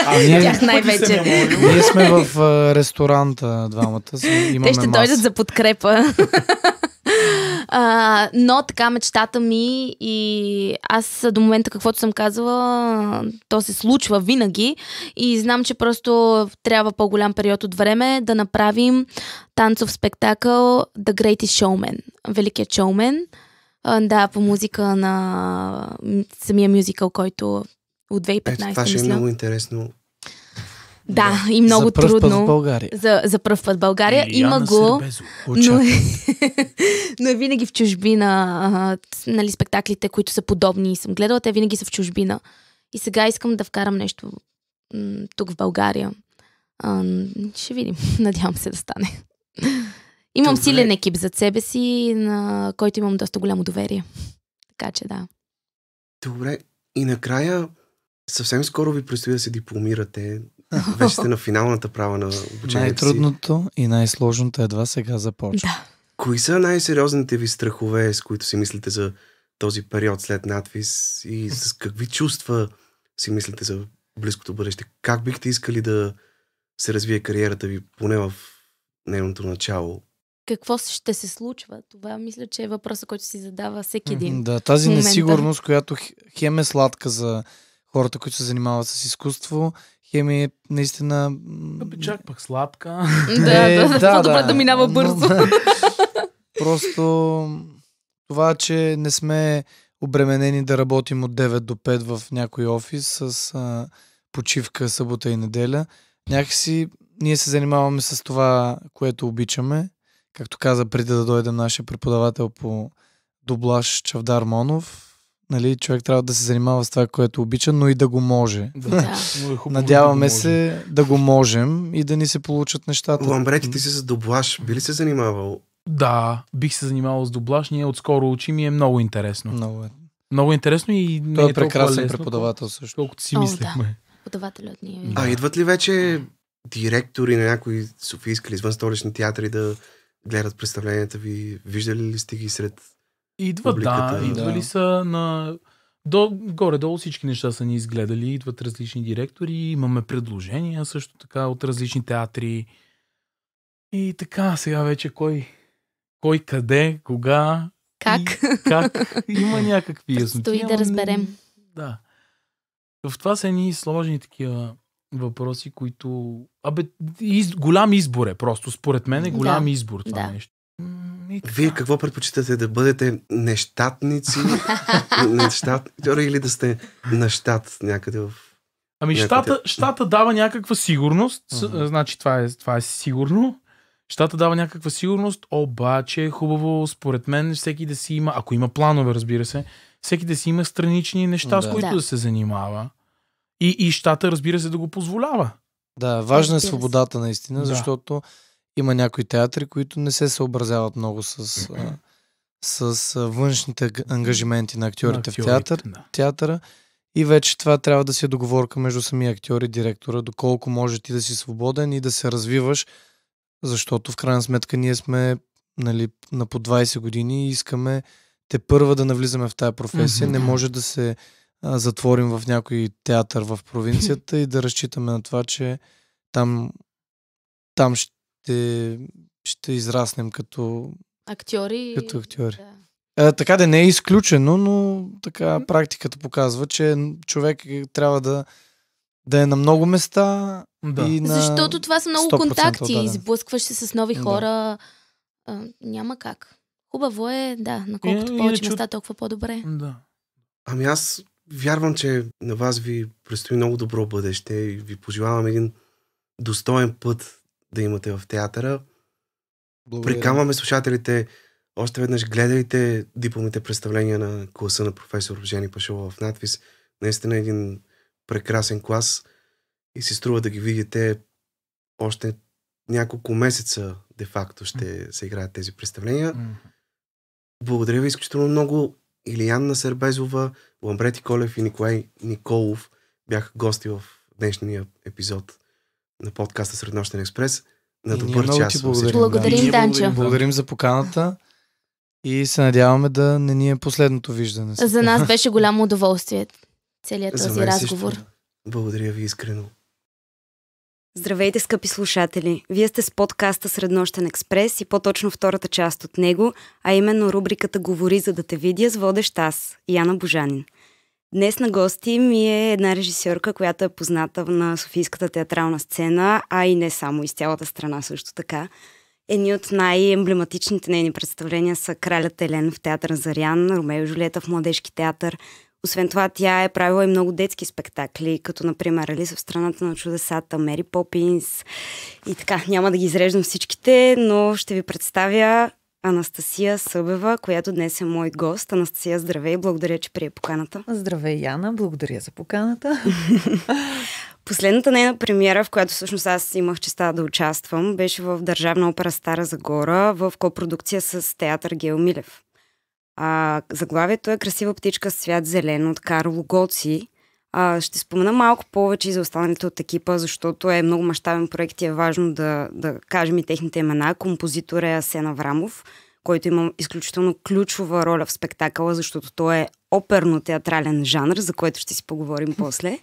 А ние, Тях най-вече. ние сме в ресторанта двамата. Имаме Те ще маса. дойдат за подкрепа. Uh, но така мечтата ми и аз до момента каквото съм казала, то се случва винаги и знам, че просто трябва по-голям период от време да направим танцов спектакъл The Greatest Showman, Великият шоумен да, по музика на самия мюзикъл, който от 2015 Ето, това ще е много интересно. Да, да, и много за пръв трудно. Път в България. За, за пръв път в България. И Има го, Сербезо, но, е, но е винаги в чужбина. А, нали, спектаклите, които са подобни и съм гледала, те винаги са в чужбина. И сега искам да вкарам нещо м- тук в България. А, ще видим. Надявам се да стане. Имам Добре. силен екип зад себе си, на който имам доста голямо доверие. Така че да. Добре. И накрая, съвсем скоро ви предстои да се дипломирате. Вече сте на финалната права на обучението Най-трудното и най-сложното едва сега започва. Да. Кои са най-сериозните ви страхове, с които си мислите за този период след надвис и с какви чувства си мислите за близкото бъдеще? Как бихте искали да се развие кариерата ви, поне в нейното начало? какво ще се случва. Това мисля, че е въпросът, който си задава всеки един. Да, тази момента. несигурност, която хем е сладка за хората, които се занимават с изкуство, хем е наистина... чак пък сладка. да, е, да, да, да, добре да, да минава бързо. Но, просто това, че не сме обременени да работим от 9 до 5 в някой офис с а, почивка събота и неделя, някакси ние се занимаваме с това, което обичаме както каза преди да дойде нашия преподавател по дублаж Чавдар Монов, нали, човек трябва да се занимава с това, което обича, но и да го може. Да. Е Надяваме да го се да го можем и да ни се получат нещата. Ламбрети, ти си за дублаж. Би ли се занимавал? Да, бих се занимавал с дублаж. Ние отскоро учим и е много интересно. Много е. Много интересно и не е Той е, е прекрасен лесно, преподавател също. Колкото си О, мислихме. Да. Преподавателят ни е. Да. А идват ли вече директори на някои софийски или извън столични театри да гледат представленията ви? Виждали ли сте ги сред Идват, публиката? да. Идвали да. са на... До, горе-долу всички неща са ни изгледали. Идват различни директори, имаме предложения също така от различни театри. И така, сега вече кой, кой къде, кога, как? И, как? Има някакви ясноти. Стои да разберем. Да. В това са едни сложни такива въпроси, които... Абе, из... голям избор е просто. Според мен е голям да. избор това да. нещо. Вие какво предпочитате да бъдете нещатници, нещат, или да сте на щат някъде в Ами щата, щата дава някаква сигурност, uh-huh. значи това е, това е сигурно. Щата дава някаква сигурност, обаче е хубаво според мен всеки да си има, ако има планове разбира се, всеки да си има странични неща, да. с които да. да се занимава. И, и щата, разбира се, да го позволява. Да, важна е свободата наистина, да. защото има някои театри, които не се съобразяват много с, а, с външните ангажименти на актьорите, на актьорите в театър, да. театъра. И вече това трябва да си е договорка между самия актьор и директора, доколко може ти да си свободен и да се развиваш, защото в крайна сметка ние сме нали, на по 20 години и искаме те първа да навлизаме в тая професия. Mm-hmm. Не може да се затворим в някой театър в провинцията и да разчитаме на това, че там, там ще, ще израснем като актьори. Като актьори. Да. А, е, така да не е изключено, но така практиката показва, че човек трябва да, да е на много места. Да. И на... Защото това са много контакти. Да, да. се с нови хора. Да. А, няма как. Хубаво е, да, на колкото повече места, толкова по-добре. Да. Ами аз Вярвам, че на вас ви предстои много добро бъдеще и ви пожелавам един достоен път да имате в театъра. Благодаря. Прикамваме слушателите още веднъж гледайте дипломните представления на класа на професор Жени Пашова в надпис. Наистина един прекрасен клас и си струва да ги видите още няколко месеца де-факто ще се играят тези представления. Благодаря ви изключително много. Илияна Сербезова, Ламбрети Колев и Николай Николов бяха гости в днешния епизод на подкаста Среднощен експрес. На добър час. Благодарим, благодарим да. Данчо. Благодарим за поканата. И се надяваме да не ни е последното виждане. За нас беше голямо удоволствие целият този разговор. Също. Благодаря ви искрено. Здравейте, скъпи слушатели! Вие сте с подкаста Среднощен експрес и по-точно втората част от него, а именно рубриката Говори за да те видя с водещ аз, Яна Божанин. Днес на гости ми е една режисьорка, която е позната на Софийската театрална сцена, а и не само, из цялата страна също така. Едни от най-емблематичните нейни представления са Кралят Елен в театър Зарян, Ромео и Жулета в Младежки театър, освен това, тя е правила и много детски спектакли, като например Алиса в страната на чудесата, Мери Попинс и така. Няма да ги изреждам всичките, но ще ви представя Анастасия Събева, която днес е мой гост. Анастасия, здравей, благодаря, че прие поканата. Здравей, Яна, благодаря за поканата. Последната нейна премиера, в която всъщност аз имах честа да участвам, беше в Държавна опера Стара Загора в копродукция с театър Гео Милев. А, заглавието е Красива птичка с зелен от Карло Гоци. А, ще спомена малко повече и за останалите от екипа, защото е много мащабен проект и е важно да, да кажем и техните имена. Композитор е Асен Аврамов, който има изключително ключова роля в спектакъла, защото той е оперно-театрален жанр, за който ще си поговорим после.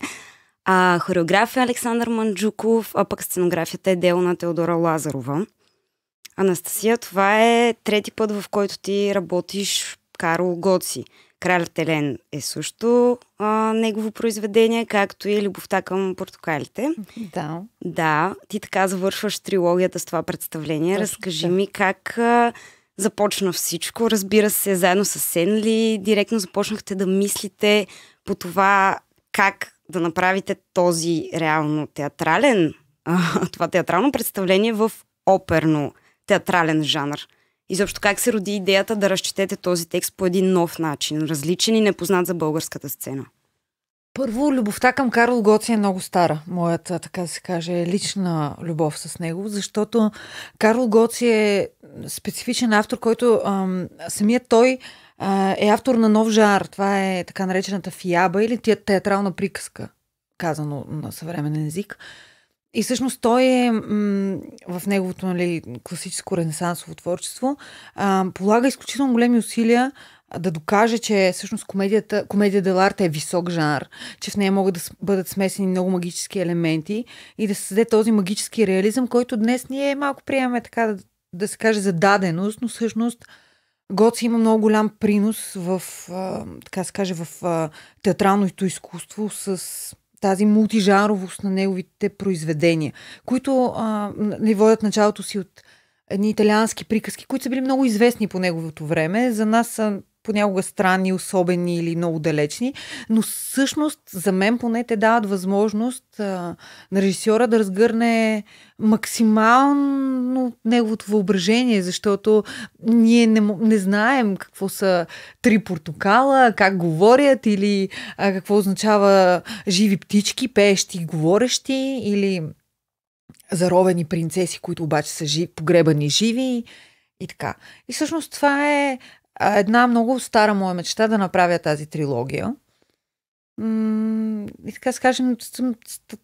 А, хореография е Александър Манджуков, а пък сценографията е дело на Теодора Лазарова. Анастасия, това е трети път, в който ти работиш Карл Гоци. Кралят Елен е също а, негово произведение, както и Любовта към портокалите. Да. Да, ти така завършваш трилогията с това представление. Точно, Разкажи да. ми как а, започна всичко. Разбира се, заедно с Сенли директно започнахте да мислите по това как да направите този реално театрален, а, това театрално представление в оперно театрален жанр. Изобщо как се роди идеята да разчетете този текст по един нов начин, различен и непознат за българската сцена? Първо, любовта към Карл Гоци е много стара. Моята, така да се каже, лична любов с него, защото Карл Гоци е специфичен автор, който ам, самият той а, е автор на нов жар. Това е така наречената фиаба или театрална приказка, казано на съвременен език. И всъщност той е м- в неговото нали, класическо ренесансово творчество, а, полага изключително големи усилия да докаже, че всъщност комедията, комедия Деларта е висок жанр, че в нея могат да бъдат смесени много магически елементи и да създаде този магически реализъм, който днес ние малко приемаме така да, да се каже за даденост, но всъщност Гоц има много голям принос в, а, така се каже, в а, театралното изкуство с тази мултижаровост на неговите произведения, които а, не водят началото си от едни италиански приказки, които са били много известни по неговото време. За нас са понякога странни, особени или много далечни, но всъщност за мен поне те дават възможност а, на режисьора да разгърне максимално неговото въображение, защото ние не, не знаем какво са три портокала, как говорят или а, какво означава живи птички, пеещи, говорещи или заровени принцеси, които обаче са жив, погребани живи и така. И всъщност това е една много стара моя мечта да направя тази трилогия. И така се съм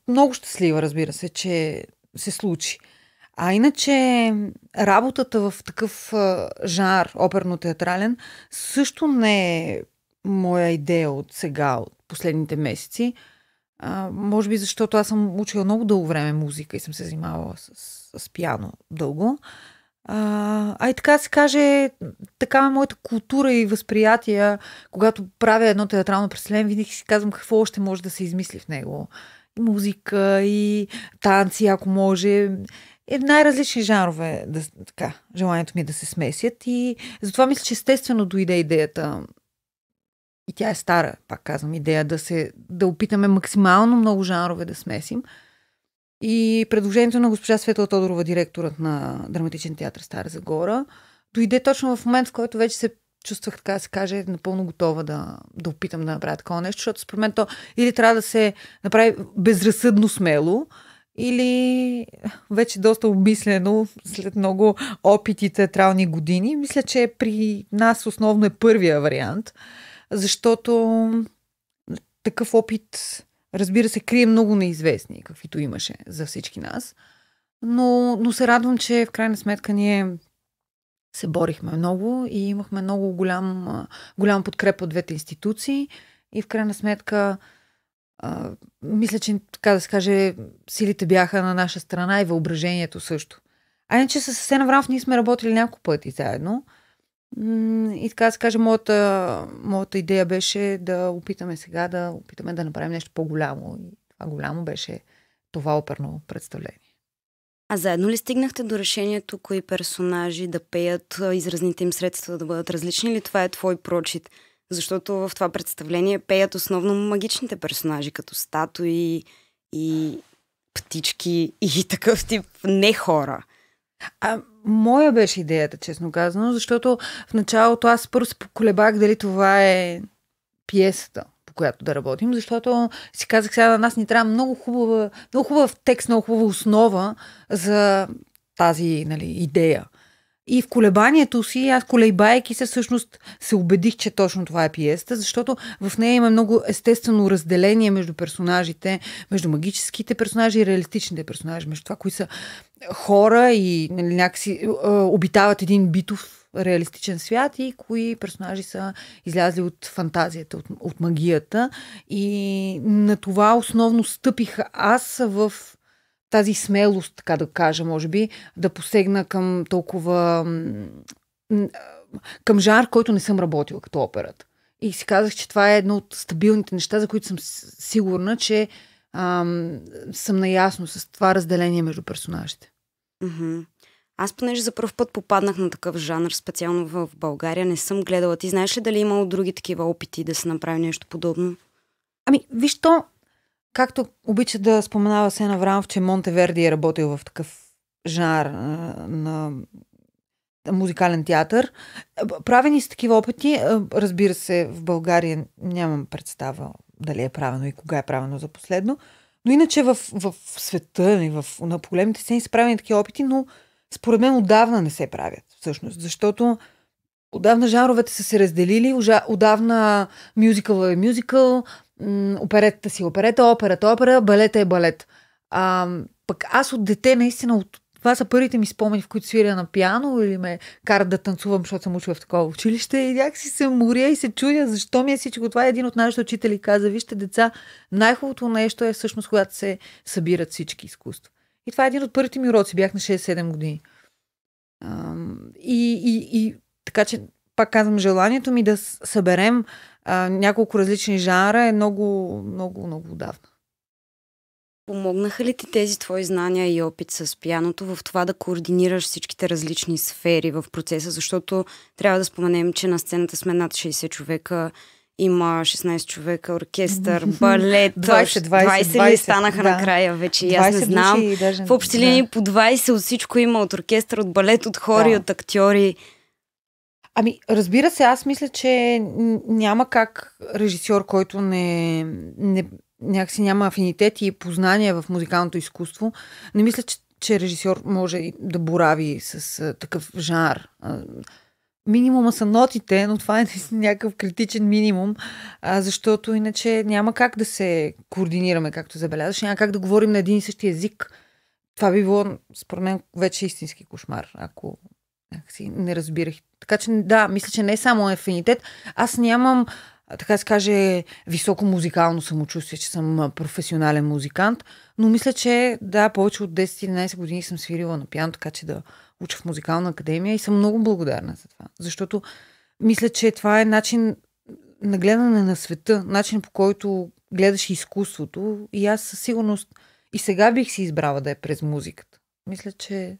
много щастлива, разбира се, че се случи. А иначе работата в такъв жанр, оперно-театрален, също не е моя идея от сега, от последните месеци. А, може би защото аз съм учила много дълго време музика и съм се занимавала с, с пиано дълго. А, а и така се каже, така е моята култура и възприятия, когато правя едно театрално представление, винаги си казвам какво още може да се измисли в него. И музика, и танци, ако може. Е, най-различни жанрове, да, така, желанието ми е да се смесят. И затова мисля, че естествено дойде идеята и тя е стара, пак казвам, идея да, се, да опитаме максимално много жанрове да смесим – и предложението на госпожа Светла Тодорова, директорът на Драматичен театър Стара Загора, дойде точно в момент, в който вече се чувствах, така да се каже, напълно готова да, да опитам да направя такова нещо, защото според мен то или трябва да се направи безразсъдно смело, или вече доста обмислено след много опити театрални години. Мисля, че при нас основно е първия вариант, защото такъв опит Разбира се, крие много неизвестни, каквито имаше за всички нас. Но, но се радвам, че в крайна сметка ние се борихме много и имахме много голям, голям подкреп от двете институции. И в крайна сметка, а, мисля, че така да се каже, силите бяха на наша страна и въображението също. А иначе с Сен ние сме работили няколко пъти заедно. И така да се каже, моята, моята идея беше да опитаме сега да опитаме да направим нещо по-голямо. И това голямо беше това оперно представление. А заедно ли стигнахте до решението кои персонажи да пеят, изразните им средства да бъдат различни или това е твой прочит? Защото в това представление пеят основно магичните персонажи, като статуи и птички и такъв тип не хора. А, моя беше идеята, честно казано, защото в началото аз първо се поколебах дали това е пиесата, по която да работим, защото си казах сега на нас ни трябва много хубава, много хубав текст, много хубава основа за тази нали, идея. И в колебанието си, аз колейбайки се, всъщност се убедих, че точно това е пиеста, защото в нея има много естествено разделение между персонажите, между магическите персонажи и реалистичните персонажи, между това, кои са хора и нали, някакси е, обитават един битов реалистичен свят и кои персонажи са излязли от фантазията, от, от магията. И на това основно стъпих аз в тази смелост, така да кажа, може би, да посегна към толкова... към жар, който не съм работила като операт. И си казах, че това е едно от стабилните неща, за които съм сигурна, че ам, съм наясно с това разделение между персонажите. Mm-hmm. Аз понеже за първ път попаднах на такъв жанр, специално в България, не съм гледала. Ти знаеш ли дали е има от други такива опити да се направи нещо подобно? Ами, виж то, както обича да споменава Сена Врамов, че Монтеверди е работил в такъв жанр на, на музикален театър. Правени са такива опити. Разбира се, в България нямам представа дали е правено и кога е правено за последно. Но иначе в, в света и в, на големите сцени са правени такива опити, но според мен отдавна не се правят всъщност. Защото Отдавна жаровете са се разделили, отдавна мюзикъл е мюзикъл, оперетата си е оперета, операта е опера, балета е балет. А, пък аз от дете наистина от това са първите ми спомени, в които свиря на пиано или ме карат да танцувам, защото съм учила в такова училище. И някакси се моря и се чудя защо ми е всичко това. Един от нашите учители каза, вижте деца, най-хубавото нещо е всъщност, когато се събират всички изкуства. И това е един от първите ми уроци. Бях на 6-7 години. И, и, и така че, пак казвам, желанието ми да съберем а, няколко различни жанра е много, много, много давно. Помогнаха ли ти тези твои знания и опит с пияното в това да координираш всичките различни сфери в процеса? Защото трябва да споменем, че на сцената сме над 60 човека, има 16 човека, оркестър, балет, 20, 20, 20, 20 ли станаха да. накрая вече, и аз не знам. даже... В общи линии да. по 20 от всичко има от оркестър, от балет, от хори, да. от актьори. Ами, разбира се, аз мисля, че няма как режисьор, който не, не някакси няма афинитет и познания в музикалното изкуство, не мисля, че, че режисьор може да борави с а, такъв жанр. А, минимума са нотите, но това е някакъв критичен минимум, а, защото иначе няма как да се координираме, както забелязваш, няма как да говорим на един и същи език. Това би било, според мен, вече истински кошмар, ако Някакси не разбирах. Така че да, мисля, че не е само афинитет. Аз нямам, така се каже, високо музикално самочувствие, че съм професионален музикант, но мисля, че да, повече от 10-11 години съм свирила на пиано, така че да уча в музикална академия и съм много благодарна за това. Защото мисля, че това е начин на гледане на света, начин по който гледаш изкуството и аз със сигурност и сега бих си избрала да е през музиката. Мисля, че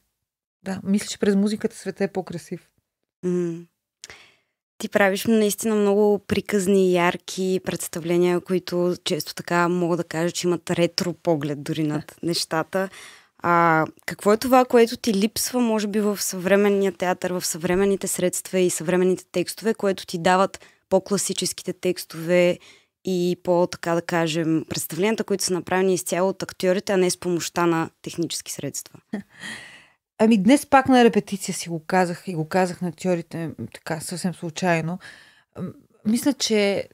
да, мисля, че през музиката света е по-красив. Mm. Ти правиш наистина много приказни, ярки представления, които често така мога да кажа, че имат ретро поглед дори над нещата. А, какво е това, което ти липсва, може би, в съвременния театър, в съвременните средства и съвременните текстове, което ти дават по-класическите текстове и по, така да кажем, представленията, които са направени изцяло от актьорите, а не с помощта на технически средства? Ами днес пак на репетиция си го казах и го казах на актьорите така съвсем случайно. Мисля, че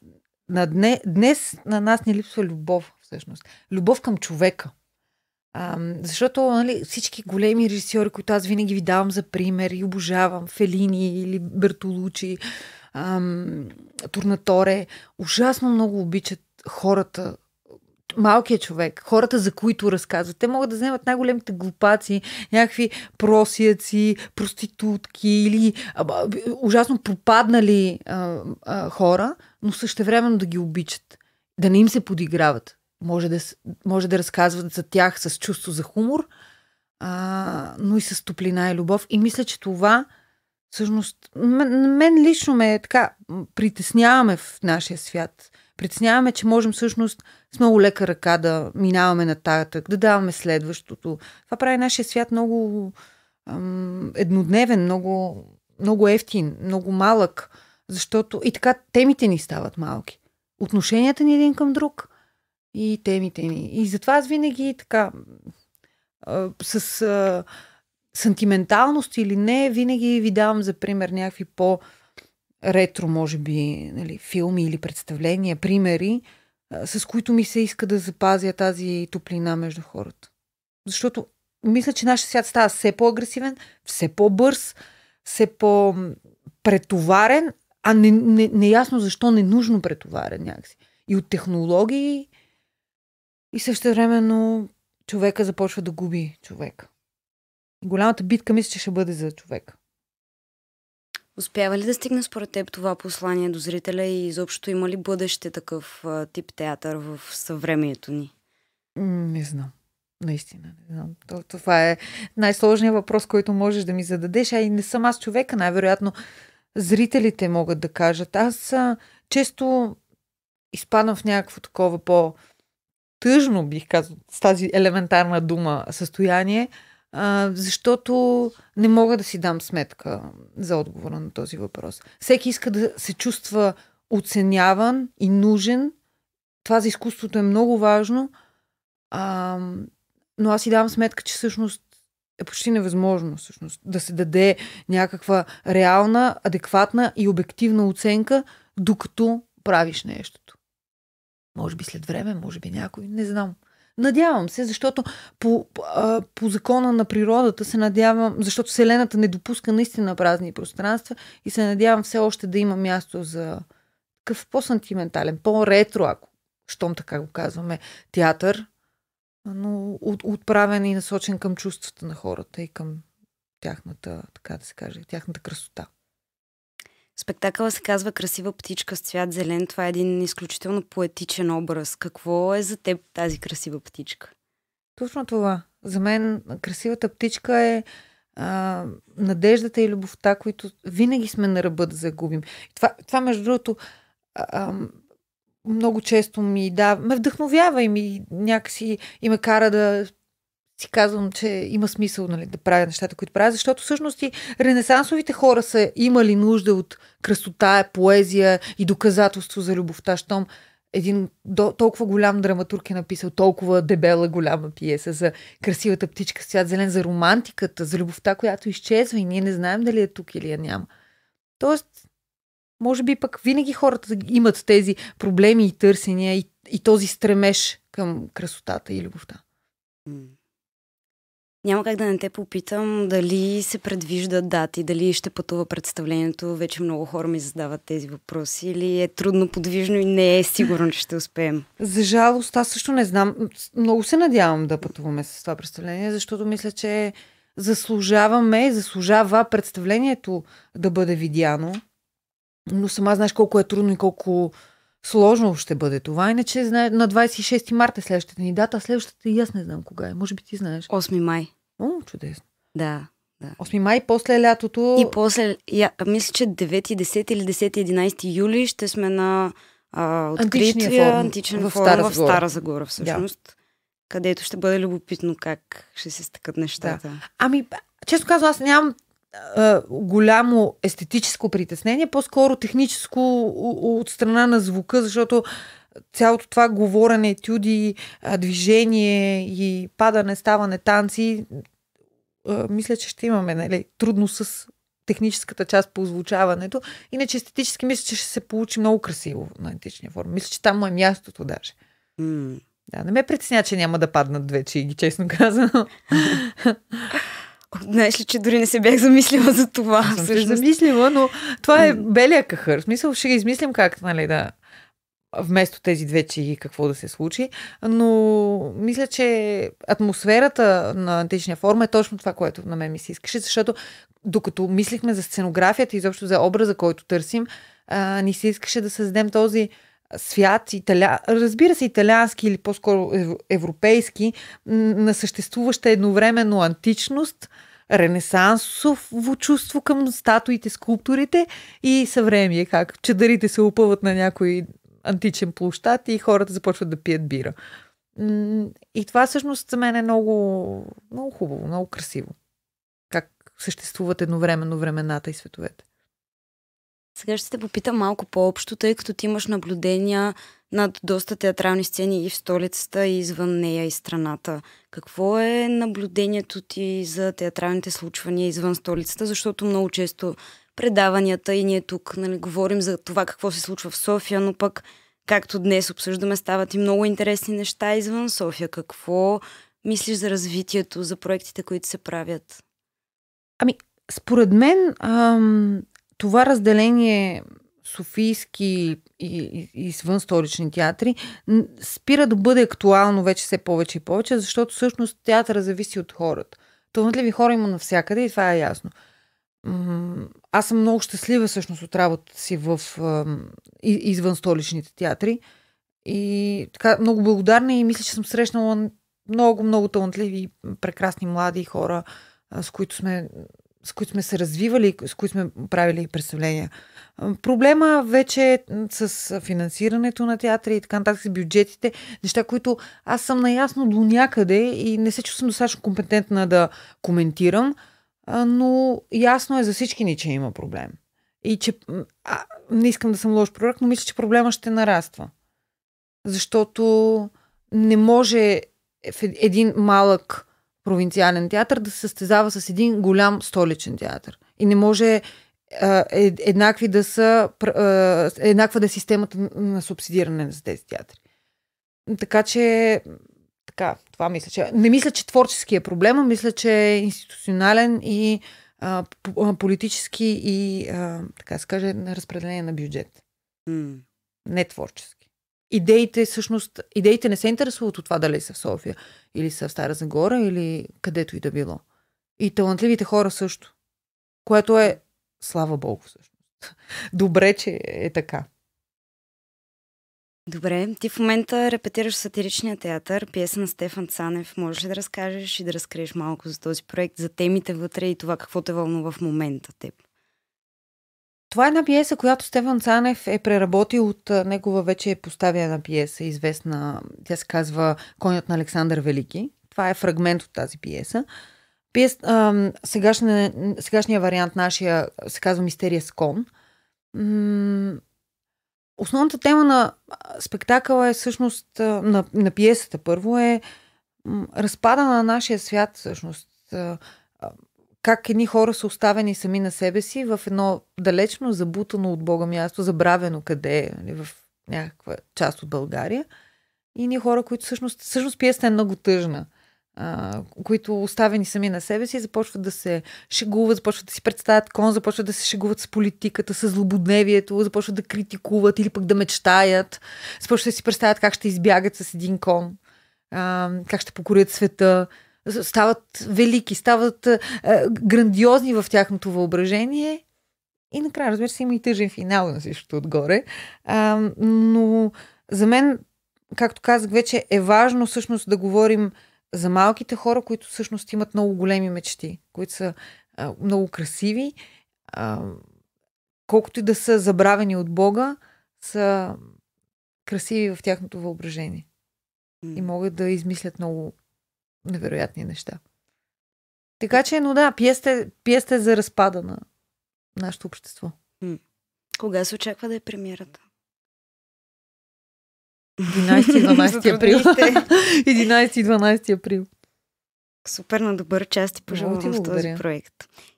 на дне, днес на нас ни липсва любов всъщност. Любов към човека. А, защото нали, всички големи режисьори, които аз винаги ви давам за пример и обожавам, Фелини или Бертолучи, ам, Турнаторе, ужасно много обичат хората малкият човек, хората, за които разказват, те могат да вземат най-големите глупаци, някакви просияци, проститутки или а, а, ужасно пропаднали а, а, хора, но същевременно да ги обичат, да не им се подиграват. Може да, може да разказват за тях с чувство за хумор, а, но и с топлина и любов. И мисля, че това всъщност мен, мен лично ме е така притесняваме в нашия свят – притесняваме, че можем всъщност с много лека ръка да минаваме нататък, да даваме следващото. Това прави нашия свят много ам, еднодневен, много, много ефтин, много малък, защото и така темите ни стават малки. Отношенията ни един към друг и темите ни. И затова аз винаги така а, с а, сантименталност или не, винаги ви давам за пример някакви по- ретро, може би, нали, филми или представления, примери, с които ми се иска да запазя тази топлина между хората. Защото мисля, че нашия свят става все по-агресивен, все по-бърз, все по-претоварен, а не, не, неясно защо ненужно претоварен някакси. И от технологии, и същевременно човека започва да губи човека. Голямата битка мисля, че ще бъде за човека. Успява ли да стигне според теб това послание до зрителя и изобщо има ли бъдеще такъв а, тип театър в съвремието ни? Не знам. Наистина, не знам. Това е най-сложният въпрос, който можеш да ми зададеш, а и не съм аз човека. Най-вероятно зрителите могат да кажат. Аз а, често изпадам в някакво такова по-тъжно, бих казал, с тази елементарна дума, състояние – а, защото не мога да си дам сметка за отговора на този въпрос. Всеки иска да се чувства оценяван и нужен. Това за изкуството е много важно, а, но аз си давам сметка, че всъщност е почти невъзможно всъщност да се даде някаква реална, адекватна и обективна оценка, докато правиш нещото. Може би след време, може би някой, не знам. Надявам се, защото по, по закона на природата се надявам, защото Вселената не допуска наистина празни пространства и се надявам все още да има място за такъв по-сантиментален, по-ретро, ако щом така го казваме, театър, но от, отправен и насочен към чувствата на хората и към тяхната, така да се каже, тяхната красота. Спектакъла се казва Красива птичка с цвят зелен. Това е един изключително поетичен образ. Какво е за теб тази красива птичка? Точно това. За мен красивата птичка е а, надеждата и любовта, които винаги сме на ръба да загубим. Това, това между другото, а, а, много често ми да, ме вдъхновява и ми някакси и ме кара да си казвам, че има смисъл нали, да правя нещата, които правя, защото всъщност и ренесансовите хора са имали нужда от красота, поезия и доказателство за любовта, щом един до, толкова голям драматург е написал толкова дебела голяма пиеса за красивата птичка свят зелен, за романтиката, за любовта, която изчезва и ние не знаем дали е тук или я няма. Тоест, може би пък винаги хората имат тези проблеми и търсения и, и този стремеж към красотата и любовта. Няма как да не те попитам дали се предвижда дати, дали ще пътува представлението. Вече много хора ми задават тези въпроси или е трудно подвижно и не е сигурно, че ще успеем. За жалост, аз също не знам. Много се надявам да пътуваме с това представление, защото мисля, че заслужаваме, заслужава представлението да бъде видяно. Но сама знаеш колко е трудно и колко Сложно ще бъде това, иначе знае, на 26 марта е следващата ни дата, следващата и аз не знам кога е. Може би ти знаеш. 8 май. О, чудесно. Да. Да. 8 май, после лятото. И после, я, мисля, че 9, 10 или 10, 11 юли ще сме на а, открития форум, античен в, форум Стара в Стара Загора, всъщност. Да. Където ще бъде любопитно как ще се стъкат нещата. Да. Ами, често казвам, аз нямам а, голямо естетическо притеснение, по-скоро техническо от страна на звука, защото цялото това говорене, тюди, движение и падане, ставане, танци, а, мисля, че ще имаме нали, трудно с техническата част по озвучаването. Иначе естетически мисля, че ще се получи много красиво на античния форум. Мисля, че там му е мястото даже. Mm. Да, не ме притесня, че няма да паднат две чиги, честно казано. Знаеш ли, че дори не се бях замислила за това? Не съм се замислила, но това е белия кахър. В смисъл ще измислим как нали, да, вместо тези две чии какво да се случи, но мисля, че атмосферата на античния форма е точно това, което на мен ми се искаше, защото докато мислихме за сценографията и изобщо за образа, който търсим, а, ни се искаше да създадем този свят, италя... разбира се, италиански или по-скоро европейски, на съществуваща едновременно античност, ренесансово чувство към статуите, скулптурите и съвремие, как чадарите се опъват на някой античен площад и хората започват да пият бира. И това всъщност за мен е много, много хубаво, много красиво. Как съществуват едновременно времената и световете. Сега ще те попитам малко по-общо, тъй като ти имаш наблюдения над доста театрални сцени и в столицата, и извън нея, и страната. Какво е наблюдението ти за театралните случвания извън столицата? Защото много често предаванията и ние тук нали, говорим за това какво се случва в София, но пък, както днес обсъждаме, стават и много интересни неща извън София. Какво мислиш за развитието, за проектите, които се правят? Ами, според мен, ам, това разделение софийски и, и, и свън столични театри спира да бъде актуално вече все повече и повече, защото всъщност театъра зависи от хората. Талантливи хора има навсякъде и това е ясно. Аз съм много щастлива всъщност от работата си в извън столичните театри и така много благодарна и мисля, че съм срещнала много, много талантливи, прекрасни млади хора, с които сме с които сме се развивали, с които сме правили представления. Проблема вече е с финансирането на театри и така нататък, с бюджетите, неща, които аз съм наясно до някъде и не се чувствам достатъчно компетентна да коментирам, но ясно е за всички ни, че има проблем. И че а, не искам да съм лош пророк, но мисля, че проблема ще нараства. Защото не може е, в е, един малък провинциален театър да се състезава с един голям столичен театър. И не може е, еднакви да са, е, еднаква да е системата на субсидиране за тези театри. Така че, така, това мисля, че... Не мисля, че творчески е проблема, мисля, че е институционален и а, политически и, а, така се каже, разпределение на бюджет. Mm. Не творчески идеите, всъщност, идеите не се интересуват от това дали са в София или са в Стара Загора или където и да било. И талантливите хора също. Което е, слава Богу, всъщност. Добре, че е така. Добре, ти в момента репетираш сатиричния театър, пиеса на Стефан Цанев. Можеш ли да разкажеш и да разкриеш малко за този проект, за темите вътре и това какво те вълнува в момента теб? Това е една пиеса, която Стефан Цанев е преработил от негова вече е поставена пиеса, известна, тя се казва Конят на Александър Велики. Това е фрагмент от тази пиеса. Пиес, а, сегашния, сегашния вариант нашия се казва Мистерия с кон. основната тема на спектакъла е всъщност, на, на пиесата първо е разпада на нашия свят всъщност как едни хора са оставени сами на себе си в едно далечно забутано от Бога място, забравено къде е, нали, в някаква част от България. И ни хора, които всъщност, всъщност пиесата е много тъжна, а, които оставени сами на себе си започват да се шегуват, започват да си представят кон, започват да се шегуват с политиката, с злободневието, започват да критикуват или пък да мечтаят, започват да си представят как ще избягат с един кон, а, как ще покорят света, стават велики, стават е, грандиозни в тяхното въображение. И накрая, разбира се, има и тъжен финал на всичкото отгоре. А, но за мен, както казах вече, е важно всъщност да говорим за малките хора, които всъщност имат много големи мечти, които са а, много красиви. А, колкото и да са забравени от Бога, са красиви в тяхното въображение. И могат да измислят много невероятни неща. Така че, но да, пиеста, пиеста е за разпада на нашето общество. Кога се очаква да е премиерата? 11-12 април. 11-12 април. Супер на добър част и пожелавам в този проект.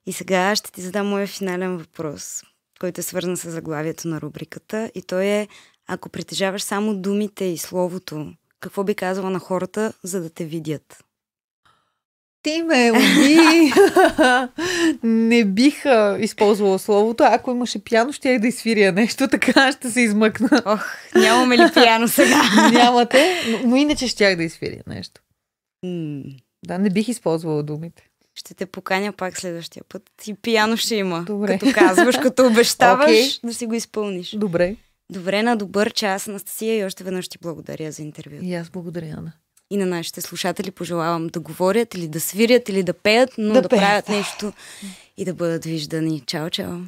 И сега ще ти задам моя финален въпрос, който е свързан с заглавието на рубриката. И той е, ако притежаваш само думите и словото, какво би казала на хората, за да те видят? ти уби! не бих а, използвала словото. Ако имаше пиано, ще я да изфиря нещо, така ще се измъкна. Ох, нямаме ли пиано сега? Нямате, но, но иначе щях да изфиря нещо. Mm. Да, не бих използвала думите. Ще те поканя пак следващия път. И пияно ще има. Добре. Като казваш, като обещаваш okay. да си го изпълниш. Добре. Добре, на добър час, Анастасия, и още веднъж ти благодаря за интервю. И аз благодаря, Ана и на нашите слушатели пожелавам да говорят или да свирят или да пеят, но да, да пеят. правят нещо и да бъдат виждани. Чао, чао!